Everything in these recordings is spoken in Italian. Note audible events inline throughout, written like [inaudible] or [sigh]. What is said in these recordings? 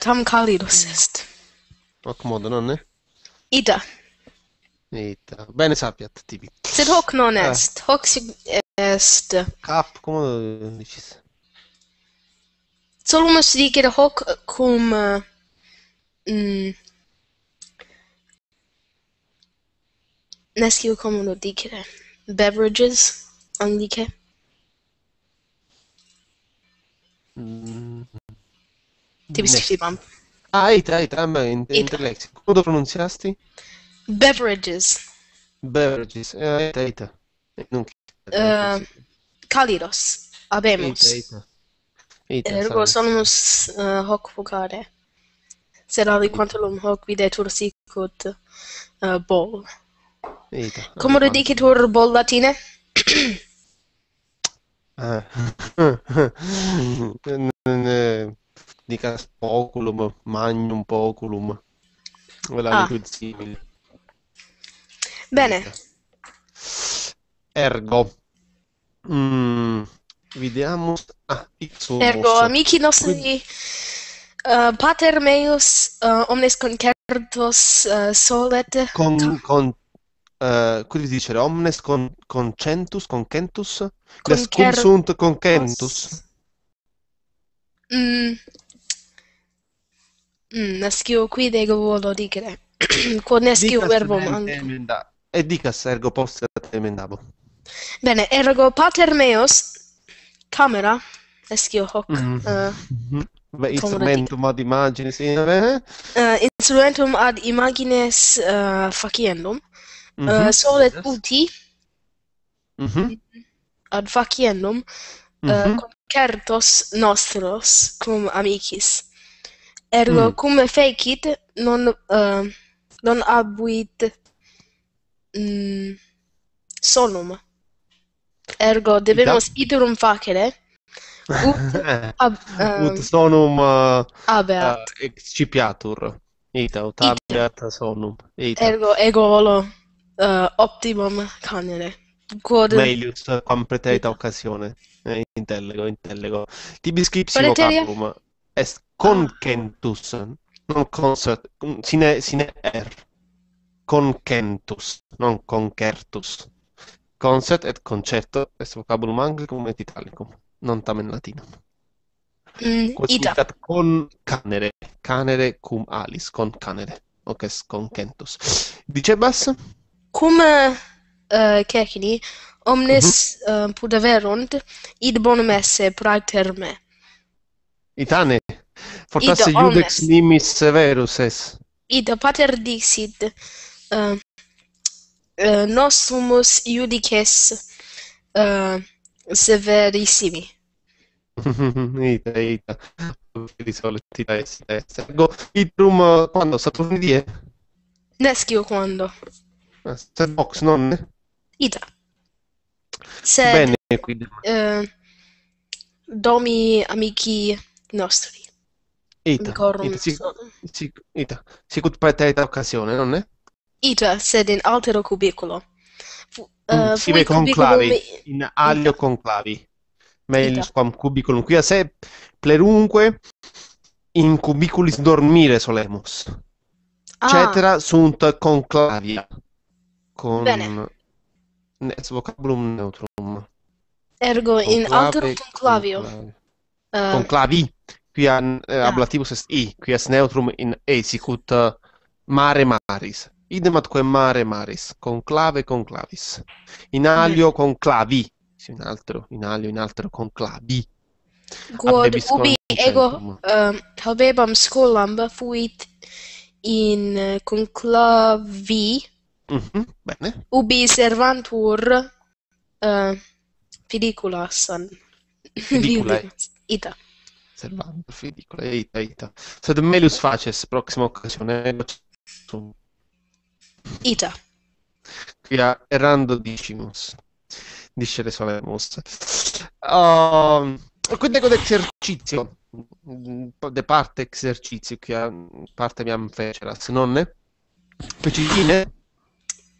Tom Carlidos est. Qualche non è? Ida. Ita. Bene sapiat, tibi. Sed hoc non eh. est. Hoc sig est... Cap, cum dicis? Solumus dicere hoc cum... Eh, mm, nescio comodo dicere. Beverages, anglice. Mm. Tipo si fa. Ah, ita, ita, ma in intellect. Come lo pronunciasti? Beverages. Beverages. Eh, uh, ita, ita. Eh, non che. Eh, Kalidos. Abemos. Ita, eh, ergo sono uno eh, hoc vocare. Se la ricordo lo hoc vide torsicot uh, bol. Ita. Come lo ah, dici ah. tu bol latine? Ah. Uh, uh, uh, di Caspoculum, Magnum Poculum, la ah. simile. Bene. Ergo. Mm, vediamo. Ah, Ergo, amici nostri. Quindi... Uh, pater meus uh, omnes concertos uh, solet. Con, con, uh, quindi dicere omnes con, concentus, concentus? Concer... Sunt concentus? Mm, Mm, nascio qui dego volo dicere. Con nascio verbo manda. E dica sergo posta te Bene, ergo pater meos camera nascio hoc. Mm mm-hmm. Ve uh, instrumentum ad imagines in eh, eh, eh. Uh, instrumentum ad imagines uh, faciendum. Mm -hmm. uh, mm-hmm. Solet yes. uti. Mm -hmm. Ad faciendum. Mm -hmm. uh, mm-hmm. Concertos nostros cum amicis. Ergo, mm. come fake it, non, uh, non abuit mm, sonum. Ergo, debemus iterum facere, ut, [laughs] ab, um, ut sonum uh, eh, abeat. Uh, excipiatur. Ita, ut Ita. sonum. Ita. Ergo, ego volo uh, optimum canere. Quod... Melius, quam preterita occasione. intellego, intellego. Tibi scripsimo capum. est concentus non concert sine sine er concentus non concertus concert et concerto est vocabulum anglicum et italicum non tamen latinum mm, ita Quotitat con canere canere cum alis con canere hoc est concentus dicebas cum uh, eh, cecili omnes mm -hmm. uh, id bonum esse praeter me Itane, fortasse iudex nimis severus es. Id pater dixit, uh, uh, nos humus iudices uh, severissimi. [laughs] ita, ita. Vedi sole, ita est, est. Ergo, itrum, quando, Nescio quando. Ah, sed vox, non? Ita. Sed, Bene, quid. Uh, domi amici nostri. Ita, ita, sic, ita, sicut paeteita occasione, non è? Ita, sed in altero cubiculo. Fu, uh, eh, Sive conclavi, me... in alio ita. conclavi. Mel quam cubiculum quia se plerunque in cubiculis dormire solemus. Ah. Cetera sunt conclavia. Con... Bene. Nes vocabulum neutrum. Ergo conclave, in altero conclavio. Conclavi. Eh. Uh, conclavi. quian eh, ah. ablativus est i, est neutrum in e sicut eh, mare maris. Idem atque mare maris, conclave conclavis. In mm. alio conclavi, si in altro, in alio in altro conclavi. Quod ubi ego uh, habebam scolam fuit in eh, conclavi, mm -hmm, bene. ubi servantur uh, eh, san Fidiculas. [laughs] Ita. osservando, ridicola, eita, eita. Sed melius faces, prossima occasione. Ita. Qui a errando dicimus, discere solemus. Um, quindi con ecco, esercizio, mm, de parte esercizio, che a parte mi se non ne. Pecigine?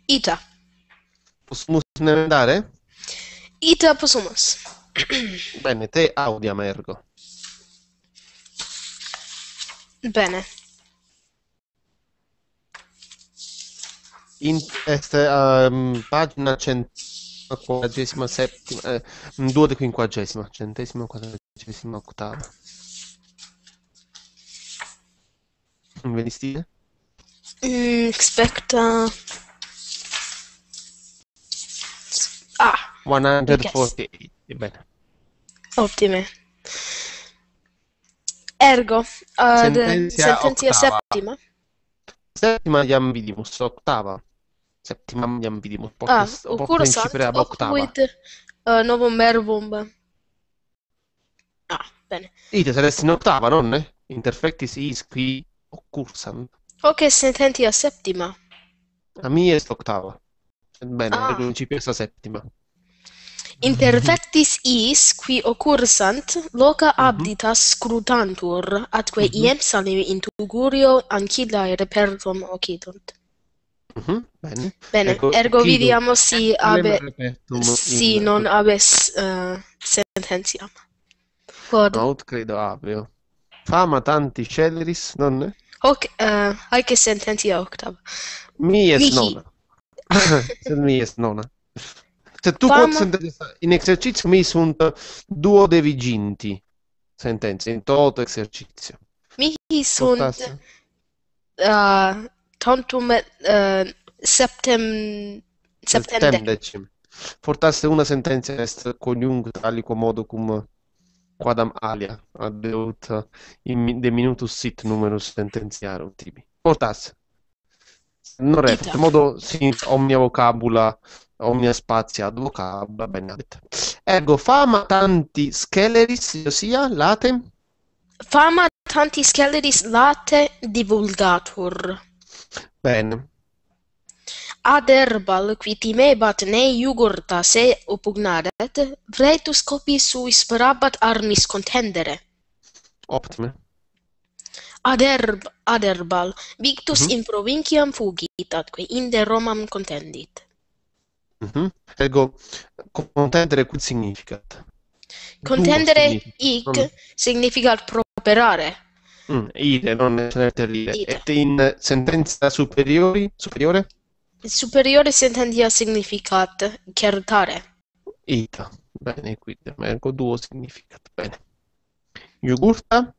Ita. Possumus ne andare? Ita possumus. Bene, te audiam ergo. Bene. In, este, um, pagina 147, settima, 2 eh, mm, de quinquagesima, centesima, quadragesima, ottava. Îmi veni stile? Mm, expect... Uh... Ah! 148, bene. Ottime. Ergo, uh, sentenzia, sentenzia settima. Settima di Ambidimus, ottava. Settima di Ambidimus. Ah, occur sant octuit uh, novum mervum. Ah, bene. Dite, saresti in ottava, non? Interfectis si qui occursam. Ok, sententia settima. A me è l'ottava. Bene, ah. principio è settima. Inter vectis is qui occursant loca mhm. abdita scrutantur atque mm -hmm. iem salim intugurio tugurio ancillae repertum occidunt. Mm -hmm. Bene. Bene. Ergo, Ergo vidiamo si, abe, si non abes uh, eh, sententiam. Quod. Aut credo abio. Fama tanti celeris, nonne? Hoc, uh, aice sententia octava. Mi est nona. [coughs] Sed mi est nona. Se cioè, tu Doamnă... poți să În mi sunt două de viginti sentențe, în tot exercițiu. Mihi sunt uh, eh, tontum uh, eh, septem septem, Fortasse una sentenza est conjunct modo cum quadam alia adeut in de minutus sit numerus sententiarum tibi. Fortasse. Non è, refert, modo sin omnia vocabula omnia spatia advocabla benedit. Ergo fama tanti sceleris Josia latem fama tanti sceleris late divulgatur. Bene. Ad erbal qui timebat ne iugurta se opugnaret, vretus copi sui sperabat armis contendere. Optime. Ad, erb, ad erbal, victus mm -hmm. in provinciam fugit, atque inde Romam contendit. Mm-hmm. Leggo contendere quid significa? Contendere significa, significa properare. Mm, ide, non interlire. Ide. E in sentenza superiori, superiore? Il superiore sentenza significa chiartare. Ita, bene, qui, ergo duo significat, bene. Iugurta?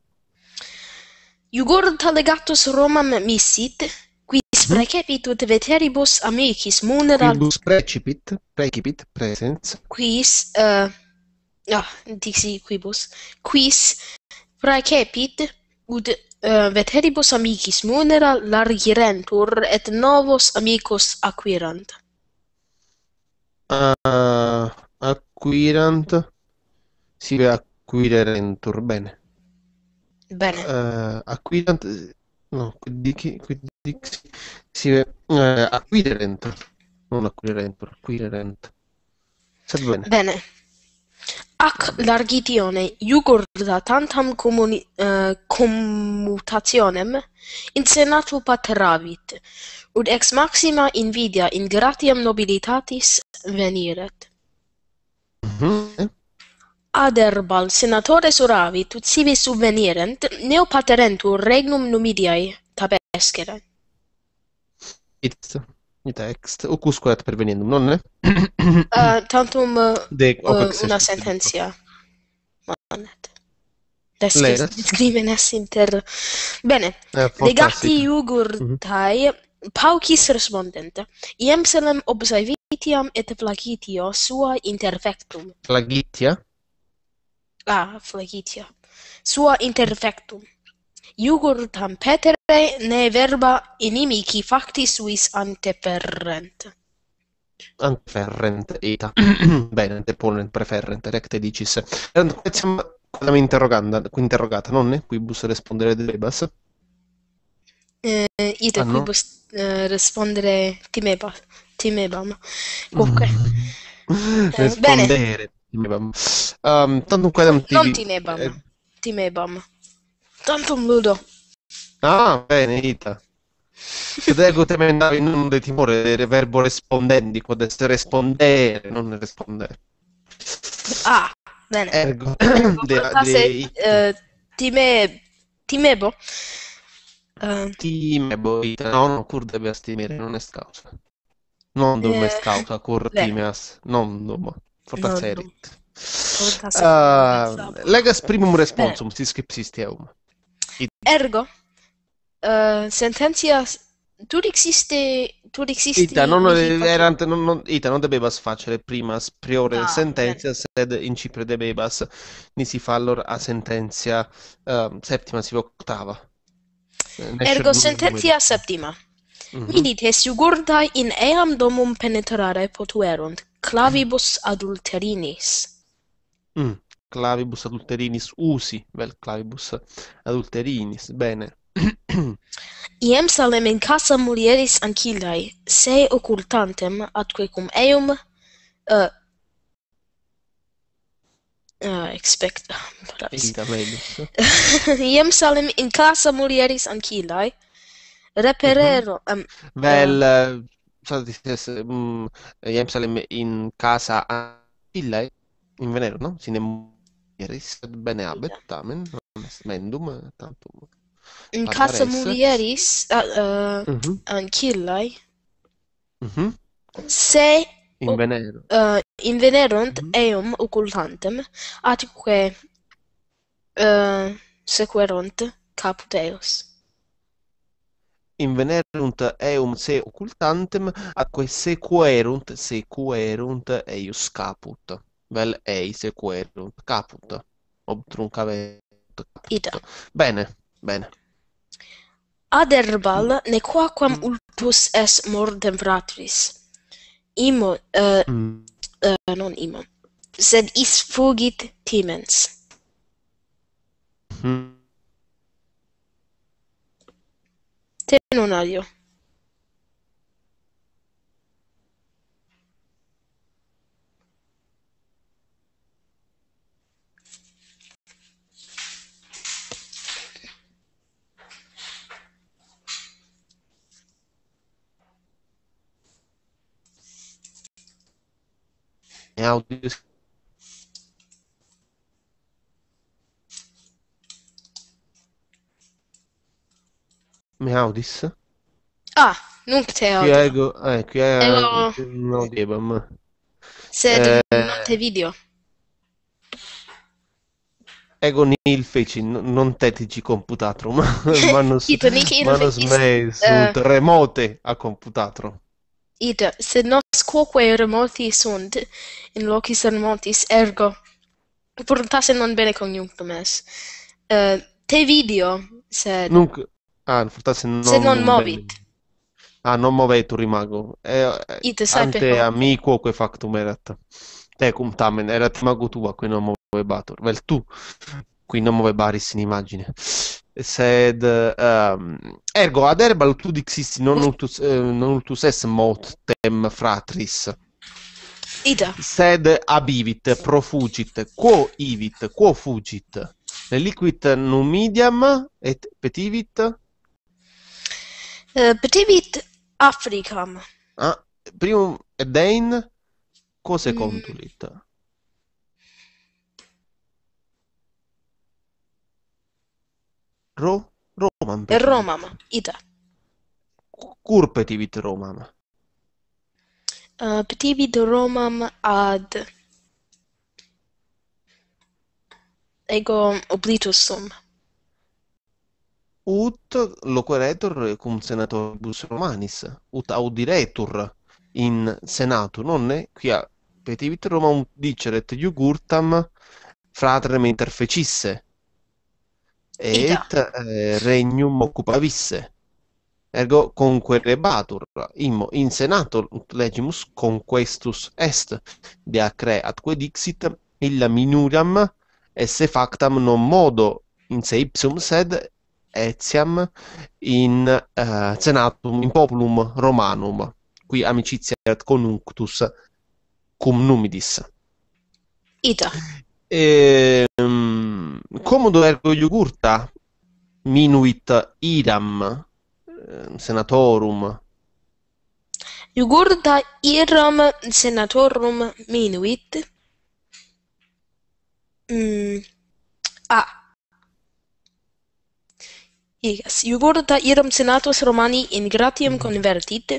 Iugurta legatus Romam missit, precipit ut veteribus amicis munera quibus precipit precipit presens quis uh, oh, dixi quibus quis precipit ut uh, veteribus amicis munera largirentur et novos amicos acquirant uh, ah, acquirant si acquirerentur bene bene uh, eh, acquirant No, dici, quindi si eh, acquirente, non acquirente, acquirente. Sed bene. Bene. Ac largitione iugur da tantam comuni, eh, commutationem in senatu pateravit, ud ex maxima invidia in gratiam nobilitatis veniret. Mm -hmm aderbal senatores uravi tut sibi subvenirent neo regnum numidiae tabescere it it text ocusque ad pervenendum non ne uh, [coughs] tantum de uh, una sententia manet Descris crimenes inter... Bene, eh, legati iugurtai, mhm. mm -hmm. paucis respondent, iem selem observitiam et flagitio sua interfectum. Flagitia? la ah, Flacitia, ah. sua interfectum. Iugor tam petere ne verba inimici facti suis anteferrent. Anteferrent ita [clears throat] Bene, deponent preferrent, recte dicis. Erant quetiam quadam interroganda, interrogata, nonne? Quibus rispondere debebas? Eh, ita ah, quibus no? eh, rispondere timebas, timebam. Quoque. Mm. [laughs] eh, rispondere. Bene. Timebam. Um, tantum quadam tibi... Non Timebam. Eh... Timebam. Tantum ludo. Ah, bene, Ita. Devo temendare in un timore del verbo respondendi, può essere rispondere, non rispondere. Ah, bene. Ergo, [coughs] [coughs] de, de, de... Uh, eh, time... Timebo? Uh. Timebo, Ita. No, no, cur deve astimere, non è scausa. Non dum eh... è scausa, cur timeas, non dum. Fortat serit. Uh, legas primum responsum, si scripsist eum. It... Ergo, uh, eh, sententias, tur existe, tur existe... Ita, non, non, non, non, ita, non debebas facere primas priore ah, sententias, bene. sed in cipre debebas, nisi fallor a sententia uh, ehm, septima, si octava. Eh, Ergo, sententia septima. Mm -hmm. Minit, in eam domum penetrare potuerunt, clavibus adulterinis. Mm, clavibus adulterinis usi, vel clavibus adulterinis. Bene. [clears throat] Iem salem in casa mulieris ancillae, se occultantem atque cum eum uh, Ah, expect. Perfecto. [laughs] [laughs] Iem salem in casa mulieris ancillae. Reperero. Mhm. Vel uh, eh, so dices um, mm, Jerusalem in casa a illa in venero no sine mulieris sed bene abet tamen mendum eh, tantum in casa mulieris uh, mhm. an killai mhm. se in venero eh, in venerunt eum mhm. occultantem atque uh, eh, sequerunt caput eos invenerunt eum se occultantem atque sequerunt sequerunt eius caput vel ei sequerunt caput obtruncavet Ida. caput bene bene Ad erbal nequaquam ultus est mordem fratris. Imo, uh, uh, non imo, sed is fugit timens. Mm. ternunário É áudio Me audis? Ah, nunc te audio. Qui ego, eh, qui è ego... Sed eh... non te video. Ego nil feci, non te tici computatro, [laughs] ma manus, ito, me sunt uh... Eh. remote a computatro. Ida, sed nos quoque remoti sunt in locis remotis, ergo, purtase non bene coniunctum es. Uh, eh, te video, sed... Nunc, Ah, forse non... Se non movit. Ah, non movetur imago. Eh, Ite ante che factum erat. Tecum tamen erat imago tua, qui non movebatur. Vel tu, qui non muove Baris in immagine. Sed um, ehm, ergo ad erba tu dixisti non ultus, eh, non ultus es mot tem fratris. Ida. Sed abivit, profugit, quo ivit, quo fugit. Reliquit numidiam et petivit Uh, eh, Africam. Ah, primum edein eh, cose contulit? Mm. Ro Romam. Eh, petivit. Romam, ita. Cur petivit Romam? Uh, petivit Romam ad ego oblitus sum ut loqueretur cum senatoribus romanis, ut audiretur in senatu, nonne quia petivit Romam diceret iugurtam fratrem interfecisse et eh, regnum occupavisse. Ergo conquerebatur, immo in senato legimus conquestus est, de acre atque dixit illa minuram esse factam non modo in se ipsum sed Etiam in uh, Senatum in Populum Romanum, qui amicizia et conunctus cum numidis. Ita. E, um, comodo ergo iugurta minuit idam ehm, senatorum. Iugurta iram senatorum minuit. Mm. Ah, Yes, iuvorta iram senatus Romani in gratiam mhm. convertite,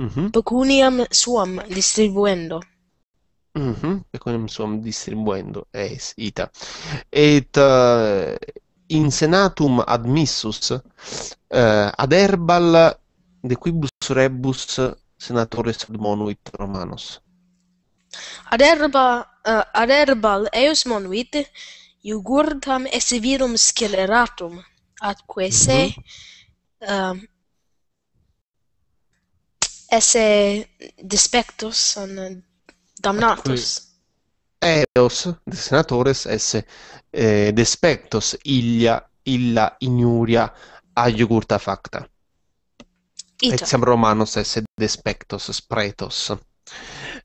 mm -hmm. pecuniam suam distribuendo. Mm -hmm. Pecuniam suam distribuendo, es, ita. Et uh, in senatum admissus, uh, ad herbal de quibus rebus senatores admonuit Romanos. Ad herba, uh, eh, ad herbal eus monuit, iugurtam esse virum sceleratum. a queste um, mhm. esse ehm, despectos son damnatos. Eos, eh, de senatores, esse eh, despectos ilia illa ignuria adiugurta facta. Ita. Etiam romanos esse despectos spretos.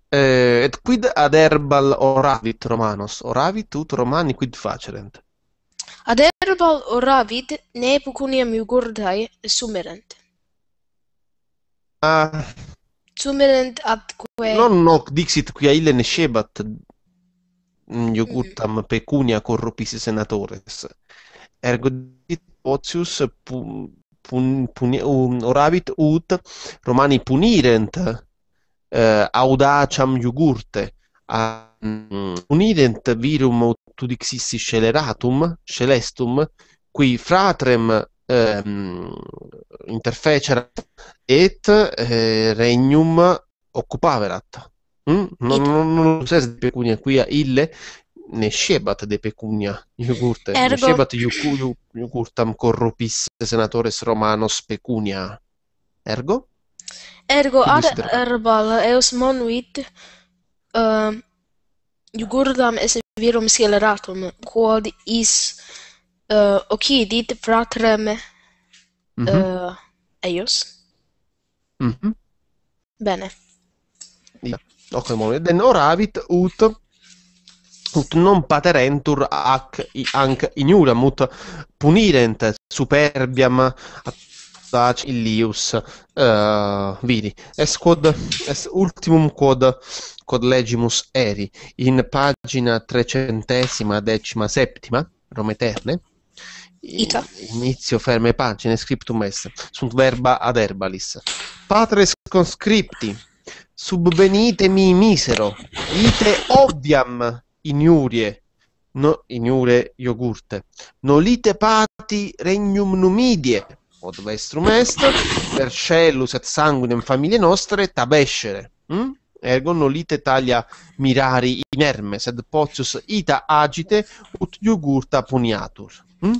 Eh, et quid ad herbal oravit romanos, oravit ut romani quid facerent? Ad erbal ravid ne pucuniam iugurdai sumerent. Ah. Sumerent atque... Non noc dixit quia ille nescebat mm, iugurtam mm. pecunia corrupis senatores. Ergo dit potius pu um, oravit ut romani punirent eh, audaciam iugurte a ah, mm, punirent virum tu dixissi sceleratum, scelestum, qui fratrem ehm, interfecera et eh, regnum occupaverat. Mm? Non, non, non lo sai di pecunia quia ille ne scebat de pecunia iugurte, ne scebat iugurtam corrupis senatores romanos pecunia. Ergo? Ergo, ad erbal, eus monuit... Ehm, Jugurtam esse virum sceleratum, quod is uh, occidit fratrem mm -hmm. uh, eh, eius. Mm -hmm. Bene. Io. Ok, den oravit ut ut non paterentur ac anc ignuram ut punirent superbiam Zac, Illius. uh, eh, vidi, Esquod, es, Ultimum Quod, Quod Legimus Eri, in pagina trecentesima, decima, settima, Roma Eterne, Ita. Inizio, ferme pagine, scriptum est, sunt verba ad herbalis. Patres conscripti, subvenitemi misero, ite odiam iniurie, no, iniure iogurte, nolite pati regnum numidie, od vestrum est, per cellus et sanguinem famiglie nostre tabescere. Mm? Ergo nolite taglia mirari inerme, sed potius ita agite ut iugurta puniatur. Mm?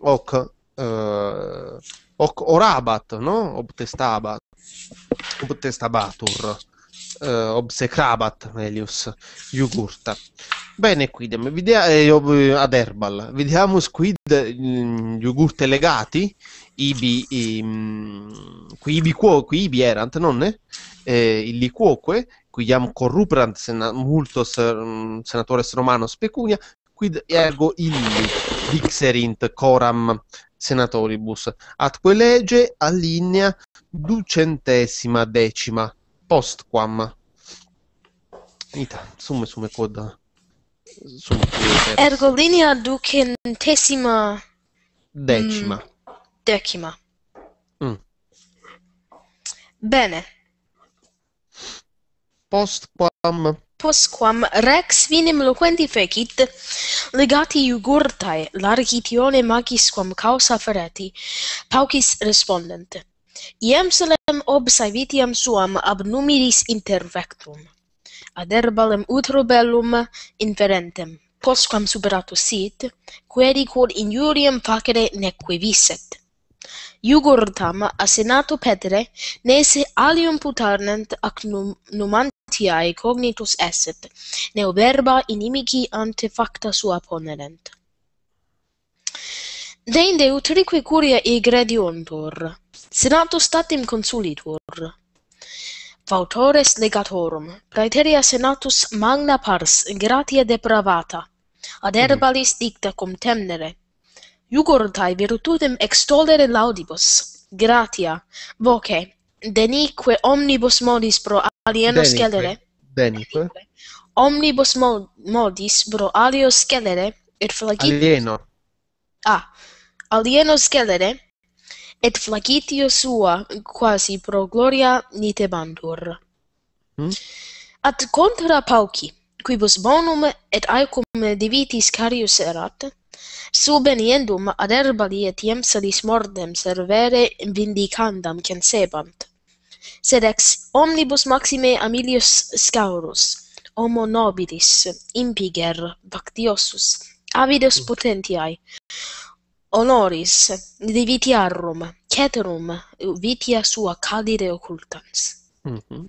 Hoc, eh, hoc orabat, no? Obtestabat. Obtestabatur. Uh, eh, obsecrabat Melius iugurta. Bene, quidem, videa, eh, ad herbal, vidiamus quid mm, iugurte legati, ibi, im, ehm, qui ibi quo, qui ibi erant, nonne, eh, illi quoque, quiam corruperant sena, multos um, senatores romanos pecunia, quid ergo illi dixerint coram senatoribus, atque quae lege allinea ducentesima decima postquam. Ita, summe summe quod summe, ergo linea ducentesima decima. Mm decima. Mm. Bene. Post quam Post quam rex vinem loquenti fecit legati iugurtae largitione magis quam causa fereti, paucis respondent. iam solem ob saevitiam suam ab numeris intervectum ad herbalem utro bellum inferentem. Postquam superatus sit, queri quod injuriam facere neque viset. Iugurtam a senato petere ne se alium putarnent ac num, numantiae cognitus esset, neo verba inimici ante facta sua ponerent. Deinde utrique curia egrediontur, senato statim consulitur, vautores legatorum, praeteria senatus magna pars, gratia depravata, ad mm-hmm. erbalis dicta cum temnere, jugurtai virtutem extolere laudibus. Gratia. Voce. Denique omnibus modis pro alieno scelere. Denique. Omnibus mo modis pro alio scelere. Et flagitius. Alieno. Ah. Alieno scelere. Et flagitio sua quasi pro gloria nitebantur. Hmm? At contra pauci, quibus bonum et aecum divitis carius erat, Subeniendum ad erbalie tiem salis mordem servere vindicandam censebant. Sed ex omnibus maxime Amilius Scaurus, homo nobilis, impiger, vactiosus, avidus mm. potentiae, honoris, divitiarum, ceterum, vitia sua calide occultans. Mm-hmm.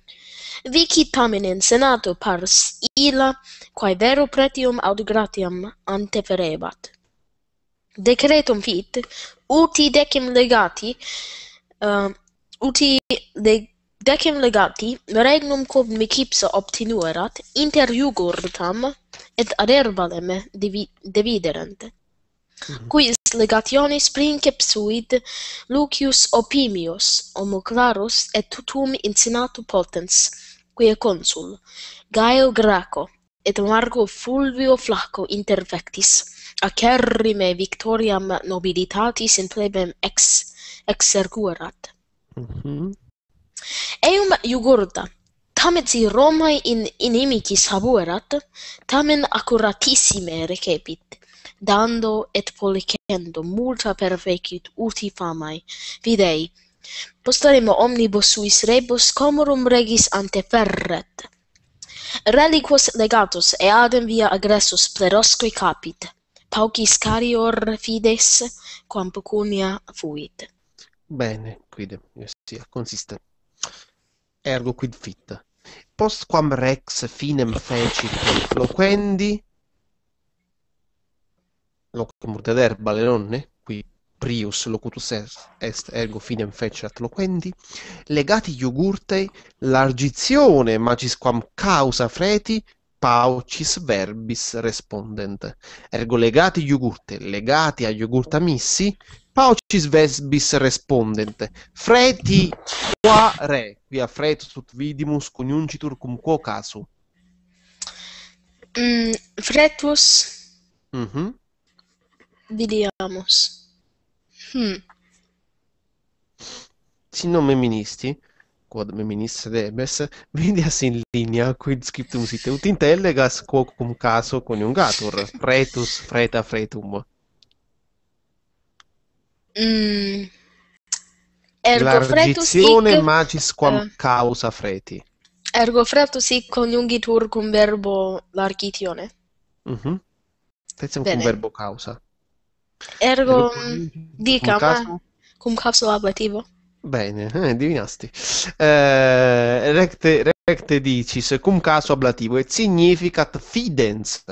Vici tamen in senato pars illa, quae vero pretium aut gratiam anteferebat decretum fit uti decim legati uh, uti de decim legati regnum cum micipsa obtinuerat inter iugurtam, et aderbalem divi dividerent mm -hmm. quis legationis principsuit lucius opimius homo clarus et tutum in senatu potens quia consul gaio graco et marco fulvio flacco interfectis, acerrime victoriam nobilitatis in plebem ex exercurat. Mm -hmm. Eum jugurta, tamet si Romae in inimicis habuerat, tamen accuratissime recepit, dando et policendo multa perfecit uti famae, videi, Postaremo omnibus suis rebus comorum regis ante ferret. Reliquos legatus eadem via agressus plerosque capit. paucis carior fides, quam pecunia fuit. Bene, quid, sia, consiste. Ergo quid fit. Post quam rex finem fecit loquendi, locum locumurte erba le nonne, qui prius locutus est, ergo finem fecit loquendi, legati iugurtei l'argizione magisquam causa freti paucis verbis respondent. Ergo legati yogurt, legati a amissi, paucis verbis respondent. Freti qua re, via fretut vidimus coniuncitur cum quo casu. Mm, fretus mm -hmm. vidiamus. Hmm. Sin nome ministi kod minīs viediesim līnijā, kuid skriptum site ut intellegas quocum caso coniungatur, fretus freta fretum. Mm. Ergo fretus hic... magis quam uh. causa freti. Ergo fretus hic coniungitur cum verbo largitione. Mhm. Mm Tecem cum verbo causa. Ergo, Ergo mm, dica, cum, ma, eh, cum capsula ablativo. Bene, eh, divinasti. Eh, recte, recte dicis, cum caso ablativo, e significat fidens.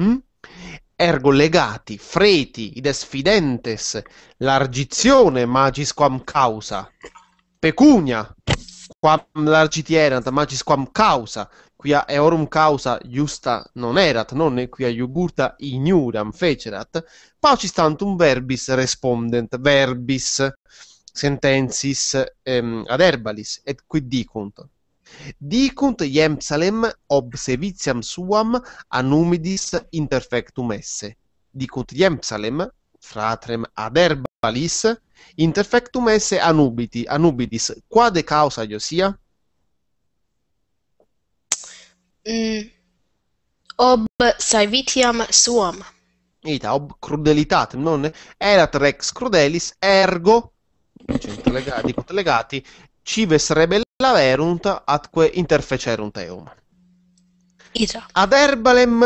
Mm? Ergo legati, freti, ides fidentes, l'argizione magis quam causa. Pecunia, quam largiti erant, magis quam causa. Quia eorum causa justa non erat, non quia iugurta ignuram fecerat. Paucis tantum verbis respondent, verbis sententis um, ad herbalis et quid dicunt dicunt iem ob servitiam suam anumidis interfectum esse dicunt iem fratrem ad herbalis interfectum esse anubiti anubidis de causa iosia mm. ob servitiam suam ita ob crudelitatem non erat rex crudelis ergo legati, collegati, cives rebellaverunt atque interfecerunt eum. Ad herbalem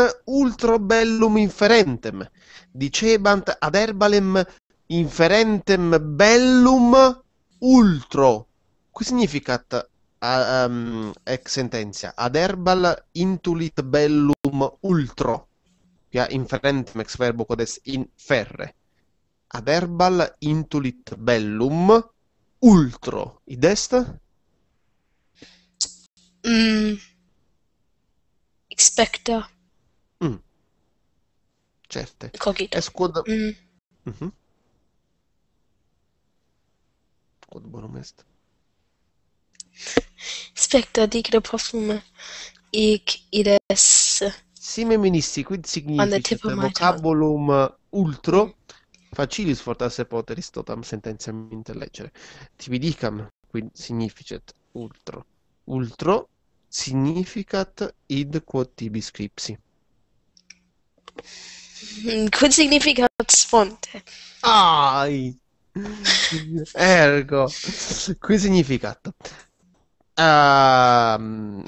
bellum inferentem, dicebant ad herbalem inferentem bellum ultro. Qui significat uh, um, ex sentenza ad herbal intulit bellum ultro, quia inferentem ex verbo codes inferre. Averbal intulit bellum ultro id est? Mm. Expecta. Mm. Certe. Cogito. Esquod... Mm. Mm-hmm. Quod bonum est. Specta dicere profume hic id est. Sime ministri, quid significat cioè, vocabulum ultro facilis fortasse poteris totam sententiam intellegere. Tibi dicam, quid significet ultro. Ultro significat id quod tibi scripsi. Mm, quid significat sponte? Ai! Ergo, qui significat. Um...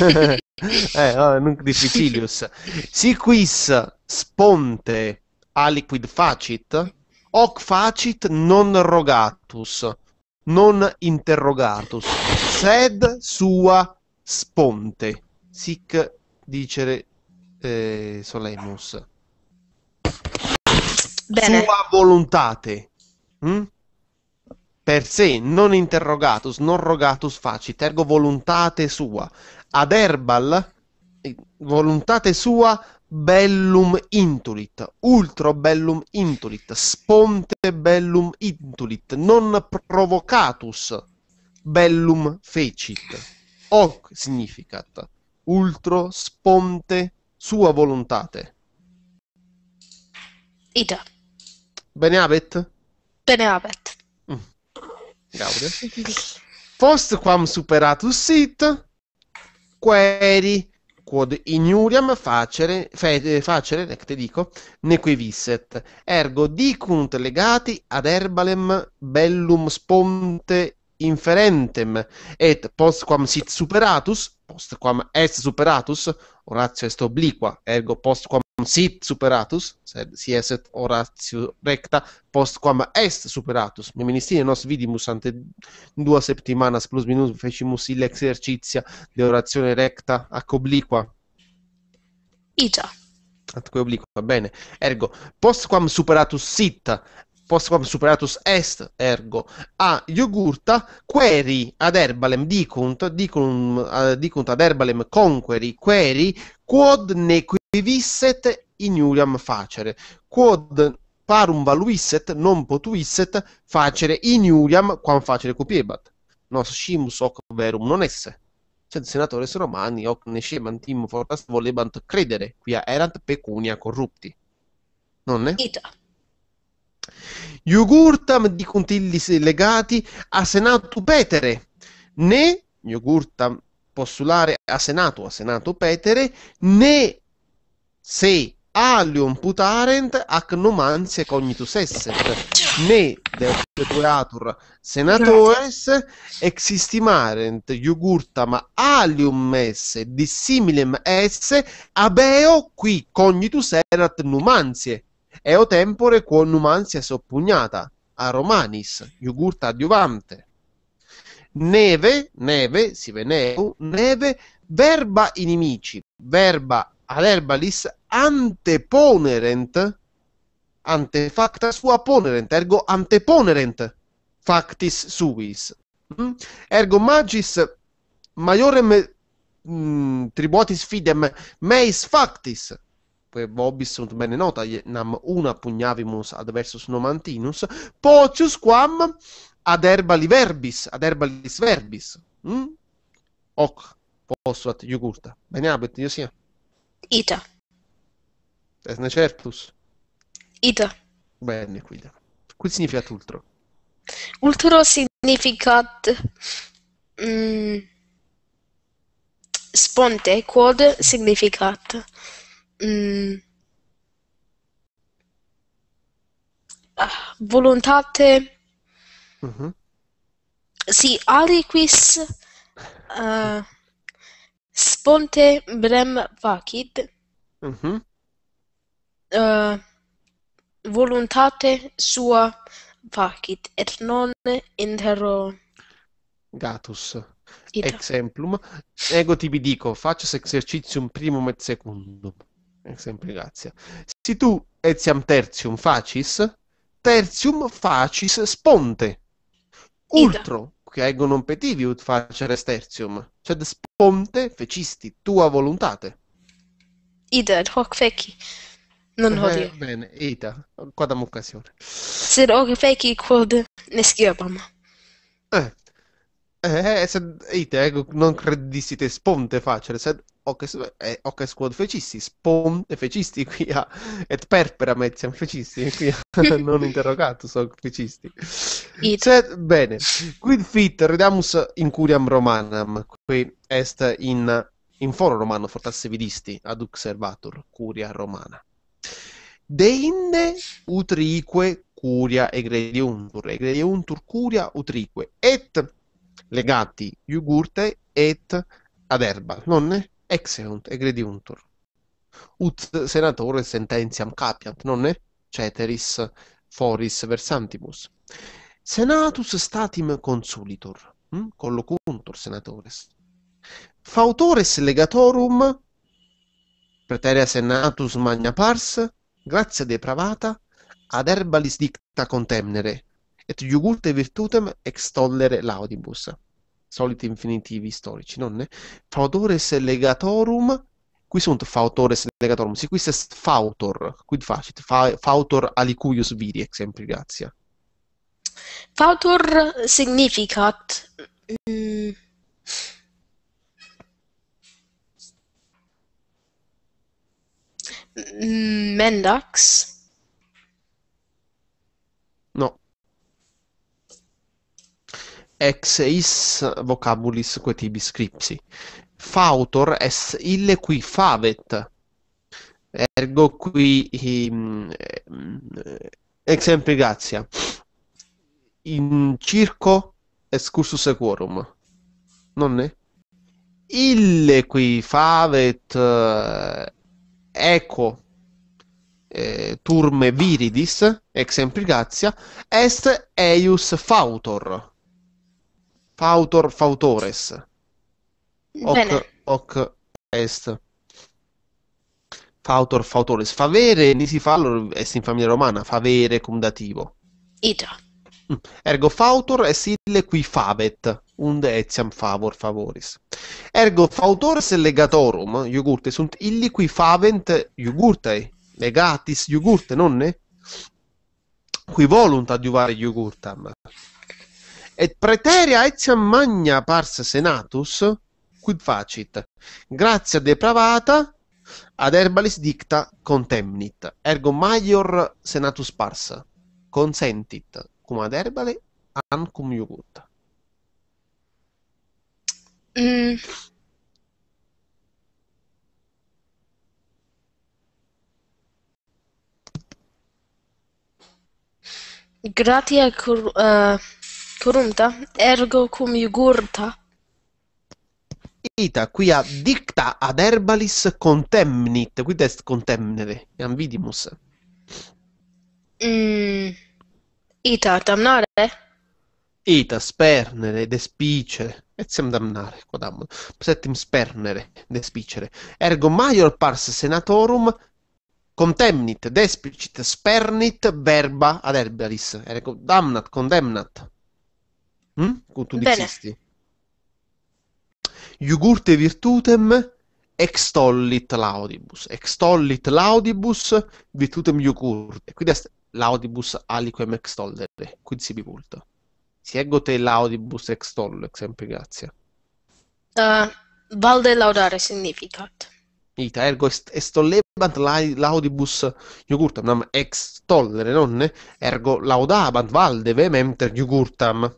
[laughs] eh, no, nunc difficilius. Si quis sponte aliquid facit, hoc facit non rogatus, non interrogatus, sed sua sponte, sic dicere eh, solemus. Bene. Sua volontate. Mm? Hm? per sé, non interrogatus, non rogatus facit, ergo voluntate sua. Ad erbal, eh, voluntate sua, bellum intulit, ultra bellum intulit, sponte bellum intulit, non provocatus bellum fecit. Hoc significat, ultra sponte sua volontate. Ida. Bene abet? Bene abet. Mm. Gaudia. Post quam superatus sit, queri quod iniuriam facere, fe, facere nec eh, te dico, neque visset, ergo dicunt legati ad erbalem bellum sponte inferentem et postquam sit superatus postquam est superatus oratio est obliqua ergo postquam sit superatus sed si est oratio recta postquam est superatus meministine nos vidimus ante dua septimanas plus minus fecimus il exercitia de orazione recta ac obliqua Igia atque obliqua bene ergo postquam superatus sit postquam superatus est, ergo a iogurta queri ad erbalem dicunt, dicum, uh, eh, dicunt ad erbalem conqueri queri quod nequivisset in iuliam facere, quod parum valuisset non potuisset facere in iuliam quam facere copiebat. Nos scimus hoc verum non esse. Sed senatores romani hoc nescemantim fortas volebant credere, quia erant pecunia corrupti. Non è? Ita. Iugurtam contilli legati a senato petere, né iugurtam postulare a senato a senato petere, né se alium putarent ac nomantia cognitus esset, né de deopetuatur senatores existimarent iugurtam alium esse dissimilem esse abeo qui cognitus erat numantie Eo tempore quo numantia soppugnata, a Romanis, iugurta adiuvante. Neve, neve, si veneu, neve, verba inimici, verba ad anteponerent, ante facta sua ponerent, ergo anteponerent factis suis. Mm? Ergo magis maiorem mh, mm, tribuatis fidem meis factis vobis sunt bene nota, nam una pugnavimus ad versus nomantinus, pocius quam ad herbali verbis, ad herbalis verbis. Mm? Hoc postuat iugurta. Beneabit, io sia. Ita. Esne certus. Ita. Bene, quid. Quid significat ultro? Ultro significat... Mm, sponte, quod significat mh, mm. ah, volontate, Mhm. sì, aliquis, [laughs] eh, sponte brem facit, Mhm. eh, volontate sua facit, et non intero Gatus. ita. Ex emplum. Ego tibi dico, faces exercitium primum et secundum sempre grazia. Si tu etiam tertium facis, tertium facis sponte. Ultro, che ego non petivi ut facere tertium, sed sponte fecisti tua voluntate. Ida, hoc feci. Non eh, hodie. Eh, bene, ita, quadam occasione. Sed hoc feci quod nesciabam. Eh, eh, sed, ite, non credissite sponte facere, o che, eh, hoc squod fecisti, sponte fecisti qui a, et perpera metiam fecisti, quia, [laughs] non interrogatus hoc fecisti. It. bene, quid fit ridamus curiam romanam, qui est in, in foro romano fortasse vidisti, ad observatur, curia romana. Deinde utrique curia egrediuntur, egrediuntur curia utrique, et legati iugurte et ad erba, nonne exeunt egrediuntur. Ut senatore sententiam capiant, è? ceteris foris versantibus. Senatus statim consulitur, hm? collocuntur senatores. Fautores legatorum preterea senatus magna pars, grazia depravata, ad herbalis dicta contemnere, Et iugulte virtutem extollere laudibus. Soliti infinitivi storici, nonne? Fautores legatorum... Qui sunt fautores legatorum? Si quis est fautor, quid facit? Fautor alicuius viri, exempli, grazia. Fautor significat... Mm, mm Mendax... ex is vocabulis quetibis scripsi. Fautor est ille qui favet. Ergo qui um, eh, gratia. In circo excursus equorum. Nonne? Ille qui favet eh, eco eh, turme viridis, exempli gratia, est eius fautor Fautor fautores. Hoc, hoc est. Fautor fautores. Favere nisi fallor est in famiglia romana, favere cum dativo. Ita. Mm. Ergo fautor est ille qui favet, unde etiam favor favoris. Ergo fautores legatorum, iugurte, sunt illi qui favent iugurtae, legatis iugurte, nonne? Qui volunt adiuvare iugurtam et praeteria etiam magna pars senatus, quid facit? Grazia depravata ad herbalis dicta contemnit, ergo maior senatus pars, consentit, cum ad herbale an cum iugut. Mm. Gratia cur, uh, Corunta? Ergo cum iugurta? Ita quia dicta ad herbalis contemnit, Qui est contemnere, Anvidimus. Mm, ita damnare? Ita spernere, despicere, etiam damnare, quodam, Settim spernere, despicere. Ergo maior pars senatorum contemnit, despicit, spernit verba ad herbalis, ergo damnat, condemnat. Mm? Tu dixisti. Jugurte virtutem extollit laudibus. Extollit laudibus virtutem iugurte. Quindi est laudibus aliquem extollere. Quid si multa. Siego te laudibus extollo, sempre grazie. Uh, valde laudare significat. Ita, ergo est, estollebant laudibus jugurtam, nam extollere, nonne? Ergo laudabant valde vehementer iugurtam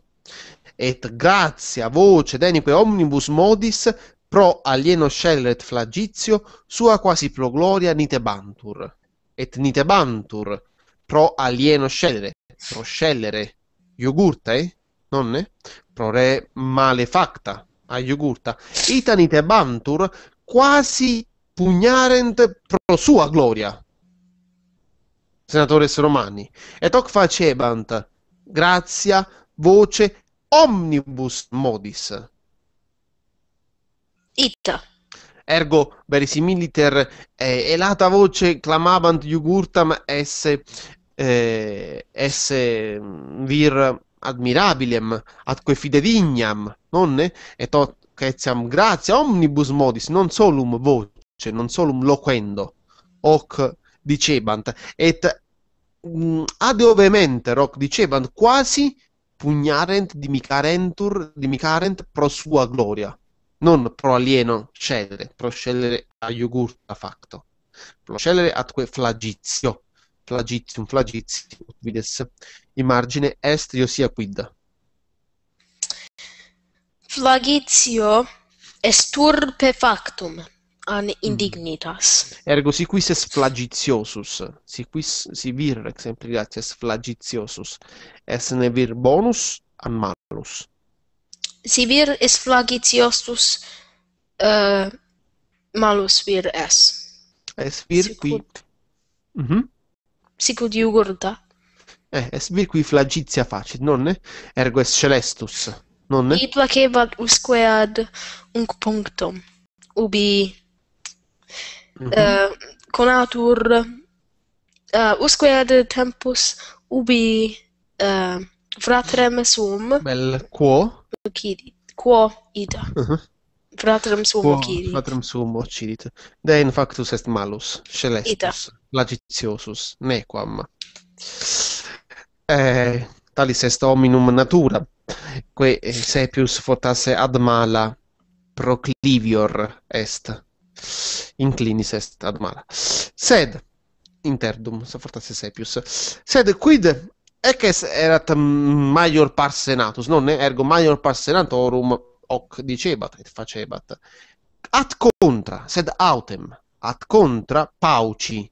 et grazia voce denique omnibus modis pro alieno scellet flagitio sua quasi pro gloria nitebantur et nitebantur pro alieno scellere pro scegliere iogurtae eh? nonne pro re malefacta a iogurta ita nitebantur quasi pugnarent pro sua gloria senatores romani et hoc facebant grazia voce omnibus modis. It. Ergo verisimiliter eh, elata voce clamabant jugurtam esse eh, esse mm, vir admirabilem atque fidedignam nonne et hoc etiam gratia omnibus modis non solum voce non solum loquendo hoc dicebant et mh, mm, ad ove hoc dicebant quasi pugnarent dimicarentur dimicarent pro sua gloria, non pro alieno scelere, pro scelere a iogurta facto, pro scelere atque flagizio, flagitium flagitium vides, in margine est sia quid. Flagitio est turpe factum. an mm. indignitas. Ergo si quis est flagitiosus, si quis si vir exempli gratias flagitiosus, est ne vir bonus an malus. Si vir est flagitiosus uh, malus vir es. Es vir qui Mhm. Mm Sicud iugurta. Eh, es vir qui flagitia facit, nonne? Ergo est celestus, nonne? I placebat usque ad unc punctum ubi uh, eh, conatur uh, eh, usque ad tempus ubi uh, fratrem sum bel quo quid quo ida mm -hmm. fratrem sum quo quid fratrem sum occidit de in factus est malus celestis lagitiosus nequam eh, talis est hominum natura quae sepius fortasse ad mala proclivior est inclinis est ad mala. Sed interdum sa fortasse sepius. Sed quid ec est erat maior pars senatus, non ergo maior pars senatorum hoc dicebat et facebat. At contra, sed autem at contra pauci.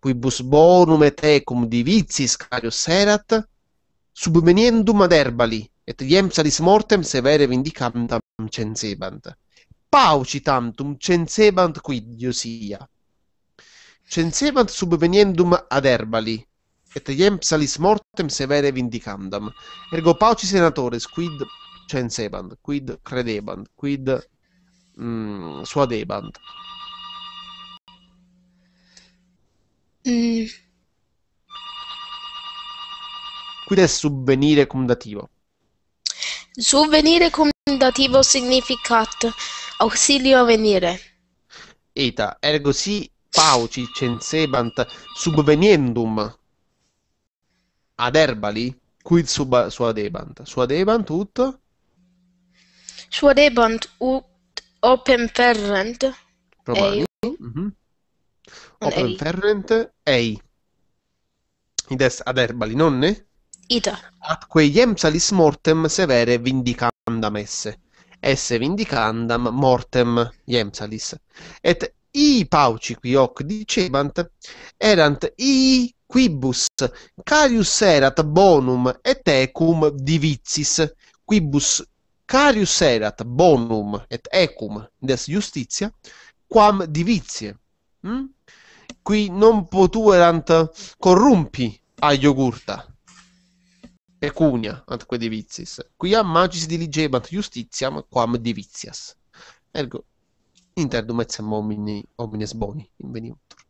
Qui bus bonum et tecum divicis cario erat subveniendum ad erbali et iemsalis mortem severe vindicantam censebant. pauci tantum censebant quid iosia. Censebant subveniendum ad herbali, et iam salis mortem severe vindicandam. Ergo pauci senatores, quid censebant, quid credebant, quid mh, mm, suadebant. Mm. Quid è subvenire cum dativo? Subvenire cum dativo significat Auxilio venire. Eta, ergo si pauci censebant subveniendum ad erbali, quid sub, suadebant. Suadebant ut? Suadebant ut open ferrent. Romani. Mm -hmm. Open ei. ferrent ei. Id est ad erbali, nonne? Ita. Atque iam salis mortem severe vindicandam esse. esse vindicandam mortem iemsalis et i pauci qui hoc dicebant erant i quibus carius erat bonum et ecum divitis quibus carius erat bonum et ecum des justitia quam divitie hm? qui non potuerant corrumpi a iogurta pecunia ant quae divizis, quiam magis diligebant justitiam quam divizias. Ergo, interdum etsem homini, homines boni in inveniuntur.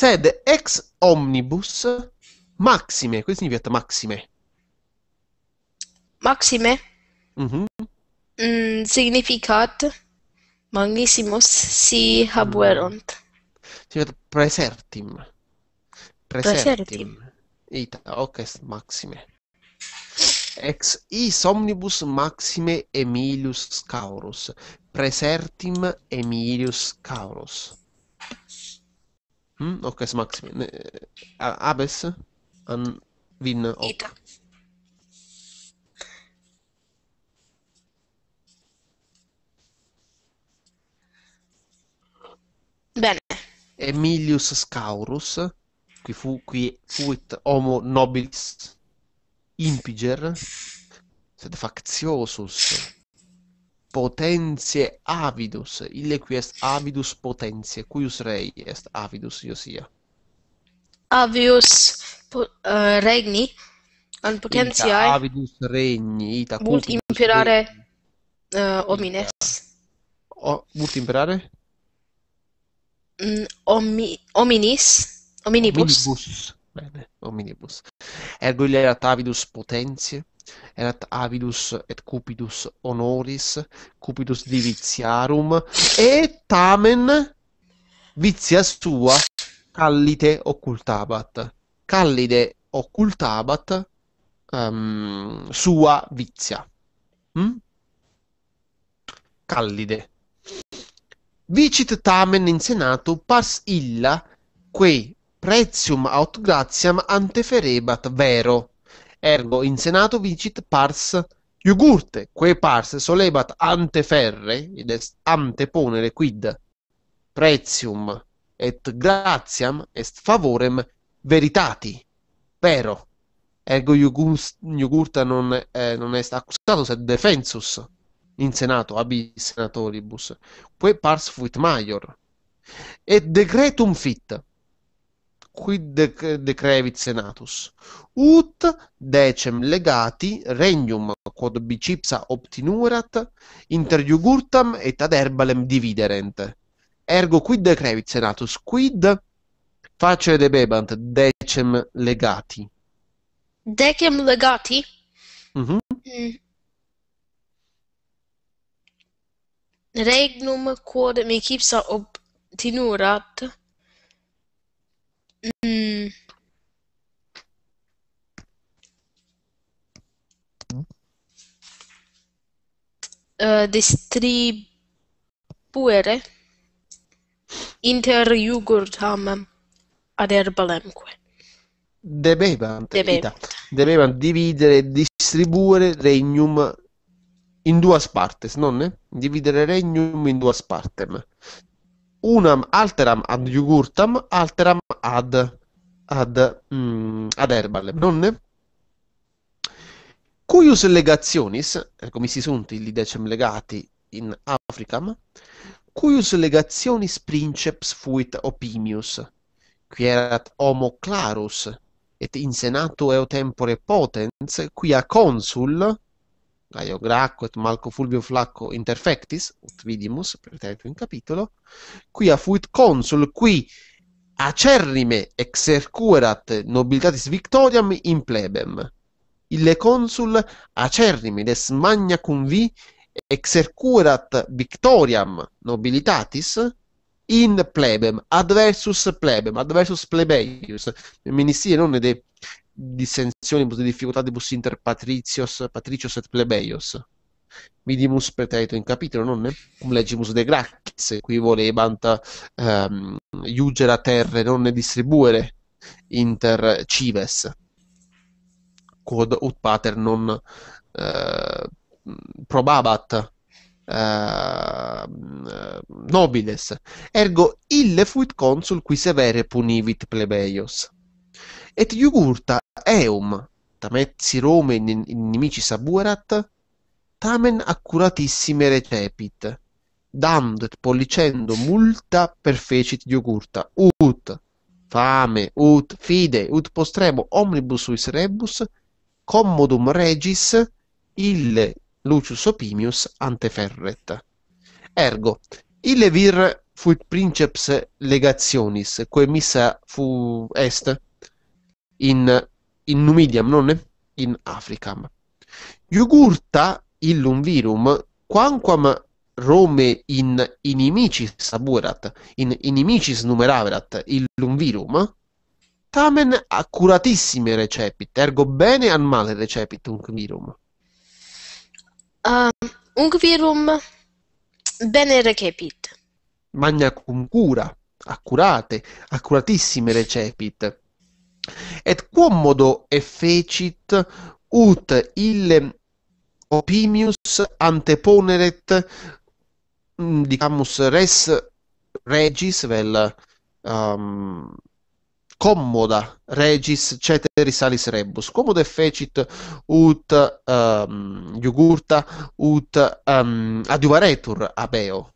Sed ex omnibus maxime, che significa maxime? Maxime? Mm-hmm. Mm, significat magnissimus si habuerunt. Significa presertim. Presertim. presertim. ita hoc est maxime ex is omnibus maxime emilius caurus presertim emilius caurus Hm, ok, maxime maxim. Abes an vin ok. Bene. Emilius Scaurus, qui fu qui fuit homo nobilis impiger sed factiosus potentiae avidus ille qui est avidus potentiae cuius rei est avidus iosia avius uh, regni an potentiae ita avidus regni ita cum imperare regni. uh, eh, omnes o mult imperare mm, omi, Ominibus. Ominibus. Bene, ominibus. Ergo erat avidus potentie, erat avidus et cupidus honoris, cupidus divitiarum, e tamen vizia sua callite occultabat. Callide occultabat um, sua vizia. Mm? Callide. Vicit tamen in senato pars illa quei Pretium aut gratiam anteferebat vero. Ergo in senato vicit pars iugurte, quae pars solebat anteferre, id est anteponere quid pretium et gratiam est favorem veritati. Vero. Ergo iugurta non, eh, non est accusato, sed defensus in senato, abi senatoribus, quae pars fuit maior. Et decretum fit, quid de decrevit senatus ut decem legati regnum quod bicipsa obtinuerat inter iugurtam et ad herbalem dividerent ergo quid decrevit senatus quid facere debebant decem legati decem legati mhm. mm -hmm. regnum quod micipsa obtinurat Mm. Uh, eh, distribuere inter jugurtam ad erbalemque. Debebant, debebant. dividere e distribuire regnum in due partes, non? Dividere regnum in due partem. unam alteram ad iugurtam alteram ad ad mm, ad erbalem nonne cuius legationis ergo si sunt illi decem legati in africam cuius legationis princeps fuit opimius qui erat homo clarus et in senato eo tempore potens qui a consul Gaio Gracco et Malco Fulvio Flacco interfectis, ut vidimus, preterito in capitolo, qui a fuit consul, qui acerrime exercuerat nobilitatis victoriam in plebem. Ille consul acerrime des magna cum convi exercuerat victoriam nobilitatis in plebem, adversus plebem, adversus plebeius, ministri non è de dissensioni, di difficoltà bus inter patricios, patricios et plebeios. Minimus preterito in capitolo, non ne? cum legimus de gratis, qui volebant um, ehm, iugera terre non ne distribuere inter cives, quod ut pater non uh, probabat Uh, nobiles. Ergo ille fuit consul qui severe punivit plebeios et iugurta eum tametsi Rome in, nemici saburat, tamen accuratissime recepit, dando et pollicendo multa perfecit iugurta, ut fame, ut fide, ut postremo omnibus suis rebus, commodum regis ille Lucius Opimius anteferret. Ergo, ille vir fuit princeps legationis, quae missa fu est, in, in Numidiam, non in Africam. Jugurta illum virum, quanquam Rome in inimicis saburat, in inimicis numeraverat illum virum, tamen accuratissime recepit, ergo bene an male recepit unc virum. Uh, unc virum bene recepit. Magna cum cura, accurate, accuratissime recepit. Et quom modo effecit ut ille opimius anteponeret mm, dicamus res regis vel um, commoda regis ceteris alis rebus como effecit fecit ut um, iugurta ut um, adiuvaretur abeo uh,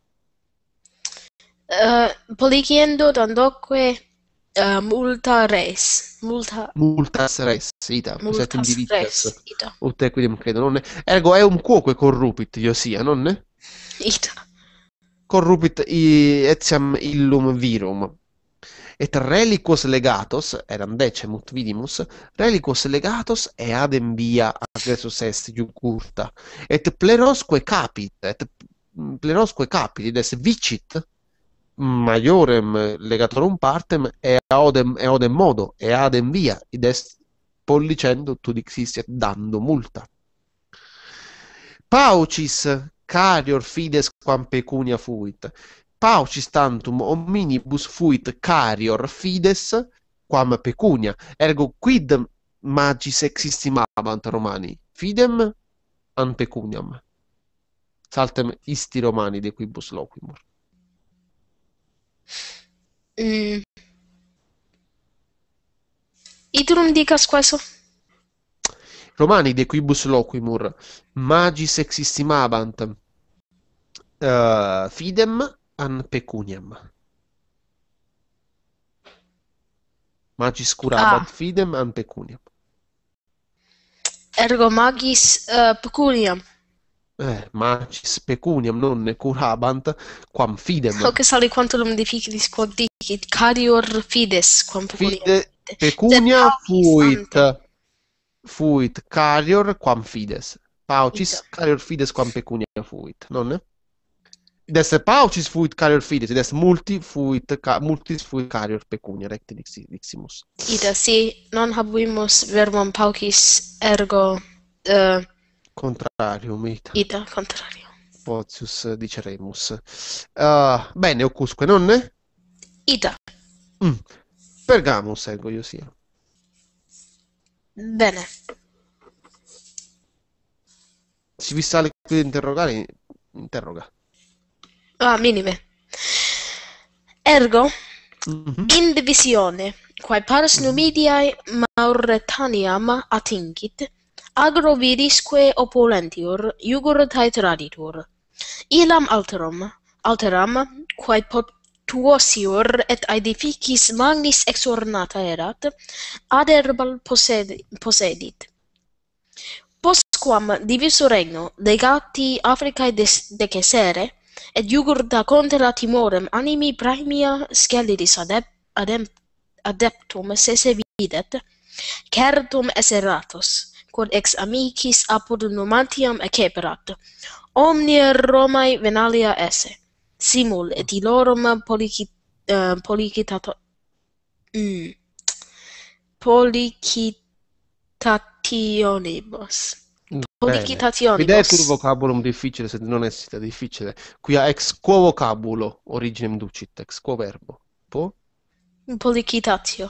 eh, policiendo Uh, multa res. Multa... Multas res ita. Multas cioè, res ita. Utte quidem credo, non è... Ergo è un quoque corrupit, io sia, non è? Ita. Corrupit i, etiam illum virum. Et reliquos legatos, eram decemut vidimus, reliquos legatos e adembia via agressus est iugurta. Et plerosque capit, et mm, plerosque capit, des vicit, maiorem legatorum partem e odem, e odem modo e adem via id est pollicendo tu dixistiet dando multa paucis carior fides quam pecunia fuit paucis tantum omnibus fuit carior fides quam pecunia ergo quid magis existimabant romani fidem an pecuniam saltem isti romani de quibus loquimur Mm. Idrum dicas questo. Romani de quibus loquimur, magis existimabant, uh, eh, fidem an pecuniam. Magis curabant ah. fidem an pecuniam. Ergo magis uh, pecuniam. Eh, macis pecuniam non ne curabant, quam fidem. Hoc est ali de difficilis quod dicit, carior fides, quam pecuniam Fide, pecunia fuit, fuit carior quam fides. Paucis carior fides quam pecunia fuit, non ne? Id est paucis fuit carior fides, id est multi fuit, ca, multis fuit carior pecunia, recti diximus. Ida, si non habuimus verbum paucis ergo... Uh, Contrarium. Ita, Ita contrario. Pozius diceremus. Uh, ah, bene, occusque nonne? Ita. Mm. Pergamus, ego io sia. Bene. Si vi sale qui interrogare? Interroga. Ah, minime. Ergo, mm-hmm. in divisione, quae pars mhm. Numidiae Mauretaniam atingit, agro virisque opulentior iugur traditur, Ilam alterum, alteram, quae pot tuosior et aedificis magnis exornata erat, aderbal posedi, posedit. Posquam divisu regno legati Africae des, decesere, et iugur da timorem animi praemia scelidis adep, adem, adeptum sese videt, certum eseratos quod ex amicis apud numantiam eceperat. Omnia Romae venalia esse. Simul et ilorum policit, eh, uh, Mm. Policitationibus. Mm, Policitationibus. Quid Videtur vocabulum difficile, sed non est difficile. Quia ex quo vocabulo originem ducit, ex quo verbo. Po? Policitatio.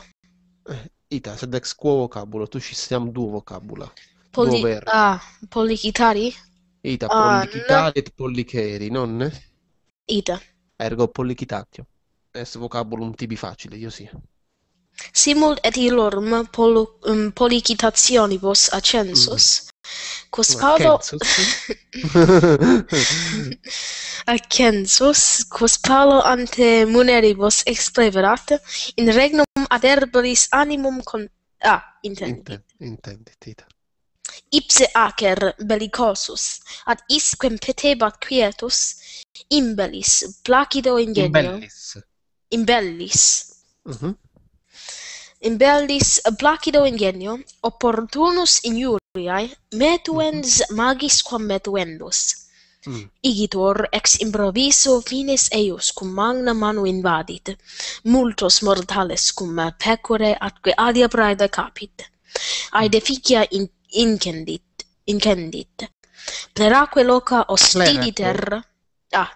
Eh, Ita, se sedek squo vocabolo, tu și seam du vocabula. Poli... Ah, pollichitari? Ita, ah, pollichitari uh, et pollicheri, non? Ita. Ergo pollichitatio. Es vocabulum tibi facile, io sì. Simul et illorum polu, um, mm, pollicitationibus accensus, mhm. Quos Paulo a Kensus quos Paulo ante muneribus expleverat in regnum ad animum con a ah, intendit intendit ita ipse acer bellicosus ad isquem petebat quietus imbellis placido ingenio imbellis imbellis mhm in bellis blacido ingenio opportunus in iuriae metuens magis quam metuendus. Mm. Igitor ex improviso finis eius cum magna manu invadit, multos mortales cum pecore atque adia praeda capit, ae deficia in, incendit, incendit. Pleraque loca ostiditer, ah,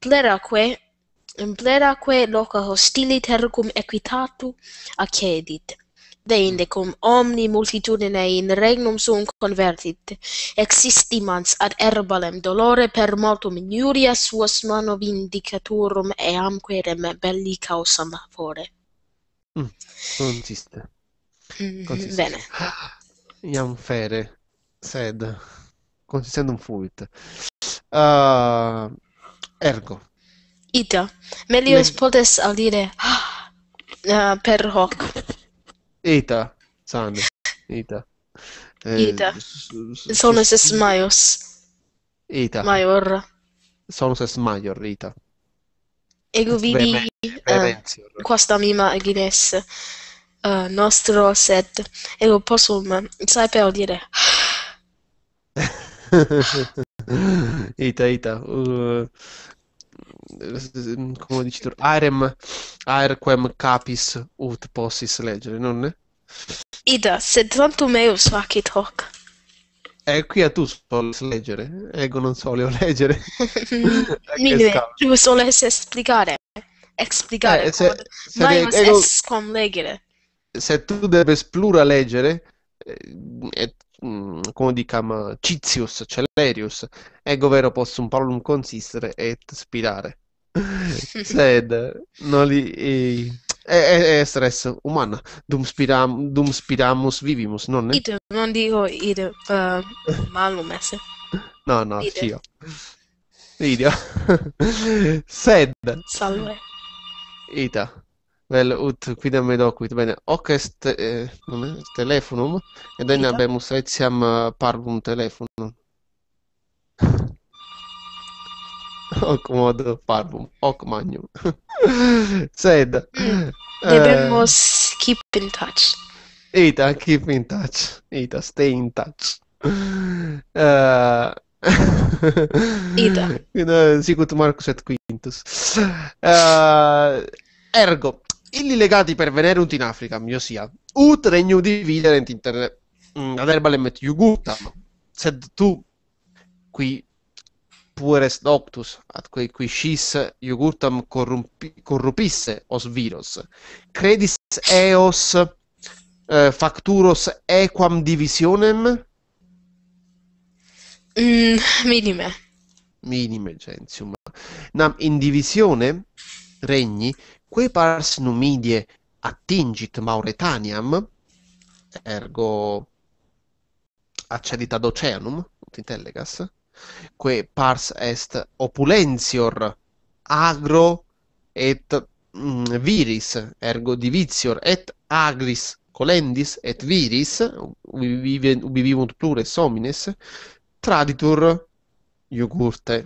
pleraque impleraque plera quae loca hostili terracum equitatu accedit deinde cum omni multitudine in regnum suum convertit existimans ad erbalem dolore per mortum iuria suas mano vindicaturum eam amquerem belli causa mafore mm. non mm-hmm, bene [gasps] iam fere sed consistendo un fuit uh, ah, ergo Ita. Melius Me... potes al dire ah, ah, per hoc. Ita. Sane. Ita. Eh, Ita. Sonus maius. Ita. Maior. Sonus es maior, Ita. Ego vidi uh, quasta mima egines uh, eh, nostro sed. Ego posum saipe al dire ah. [laughs] Ita, ita, uh, Mm, come dici tu, arem, aerquem capis ut possis leggere, non è? Ida, sed tantum meus facit hoc. E eh, qui a tu solis leggere, ego non solio [laughs] leggere. Minime, mm, tu soles esplicare. Explicare, eh, se, se maimus ego... legere. Se tu deves plura leggere, e eh, Mm, come dicam, citius celerius, ego vero possum parolum consistere et spirare. [laughs] Sed noli e, e, stress umana dum spiram dum spiramus vivimus, non Idem, non dico idem, uh, eh, malum esse. No, no, io. Video. [laughs] Sed. Salve. Ita. Vel ut quidam me docuit bene hoc est eh, telefonum et enim habemus etiam eh, parvum telefonum [laughs] hoc modo parvum hoc magnum [laughs] sed debemus eh, uh, keep in touch ita keep in touch ita stay in touch uh, [laughs] ita sicut marcus et quintus uh, ergo Illegati per Venerunt in Africa, mio sia. Ut regnu dividerent Viderent interne. Mm, ad erbalem et jugutam. Sed tu, qui pueres doctus, ad quei qui scis iugurtam corrupisse os viros. Credis eos eh, facturos equam divisionem? Mm, minime. Minime, gentium. Cioè, Nam in divisione regni quae pars numidie attingit Mauretaniam ergo accedit ad oceanum ut intellegas quae pars est opulentior agro et mm, viris ergo divitior et agris colendis et viris ubi vivunt plures homines traditur iugurte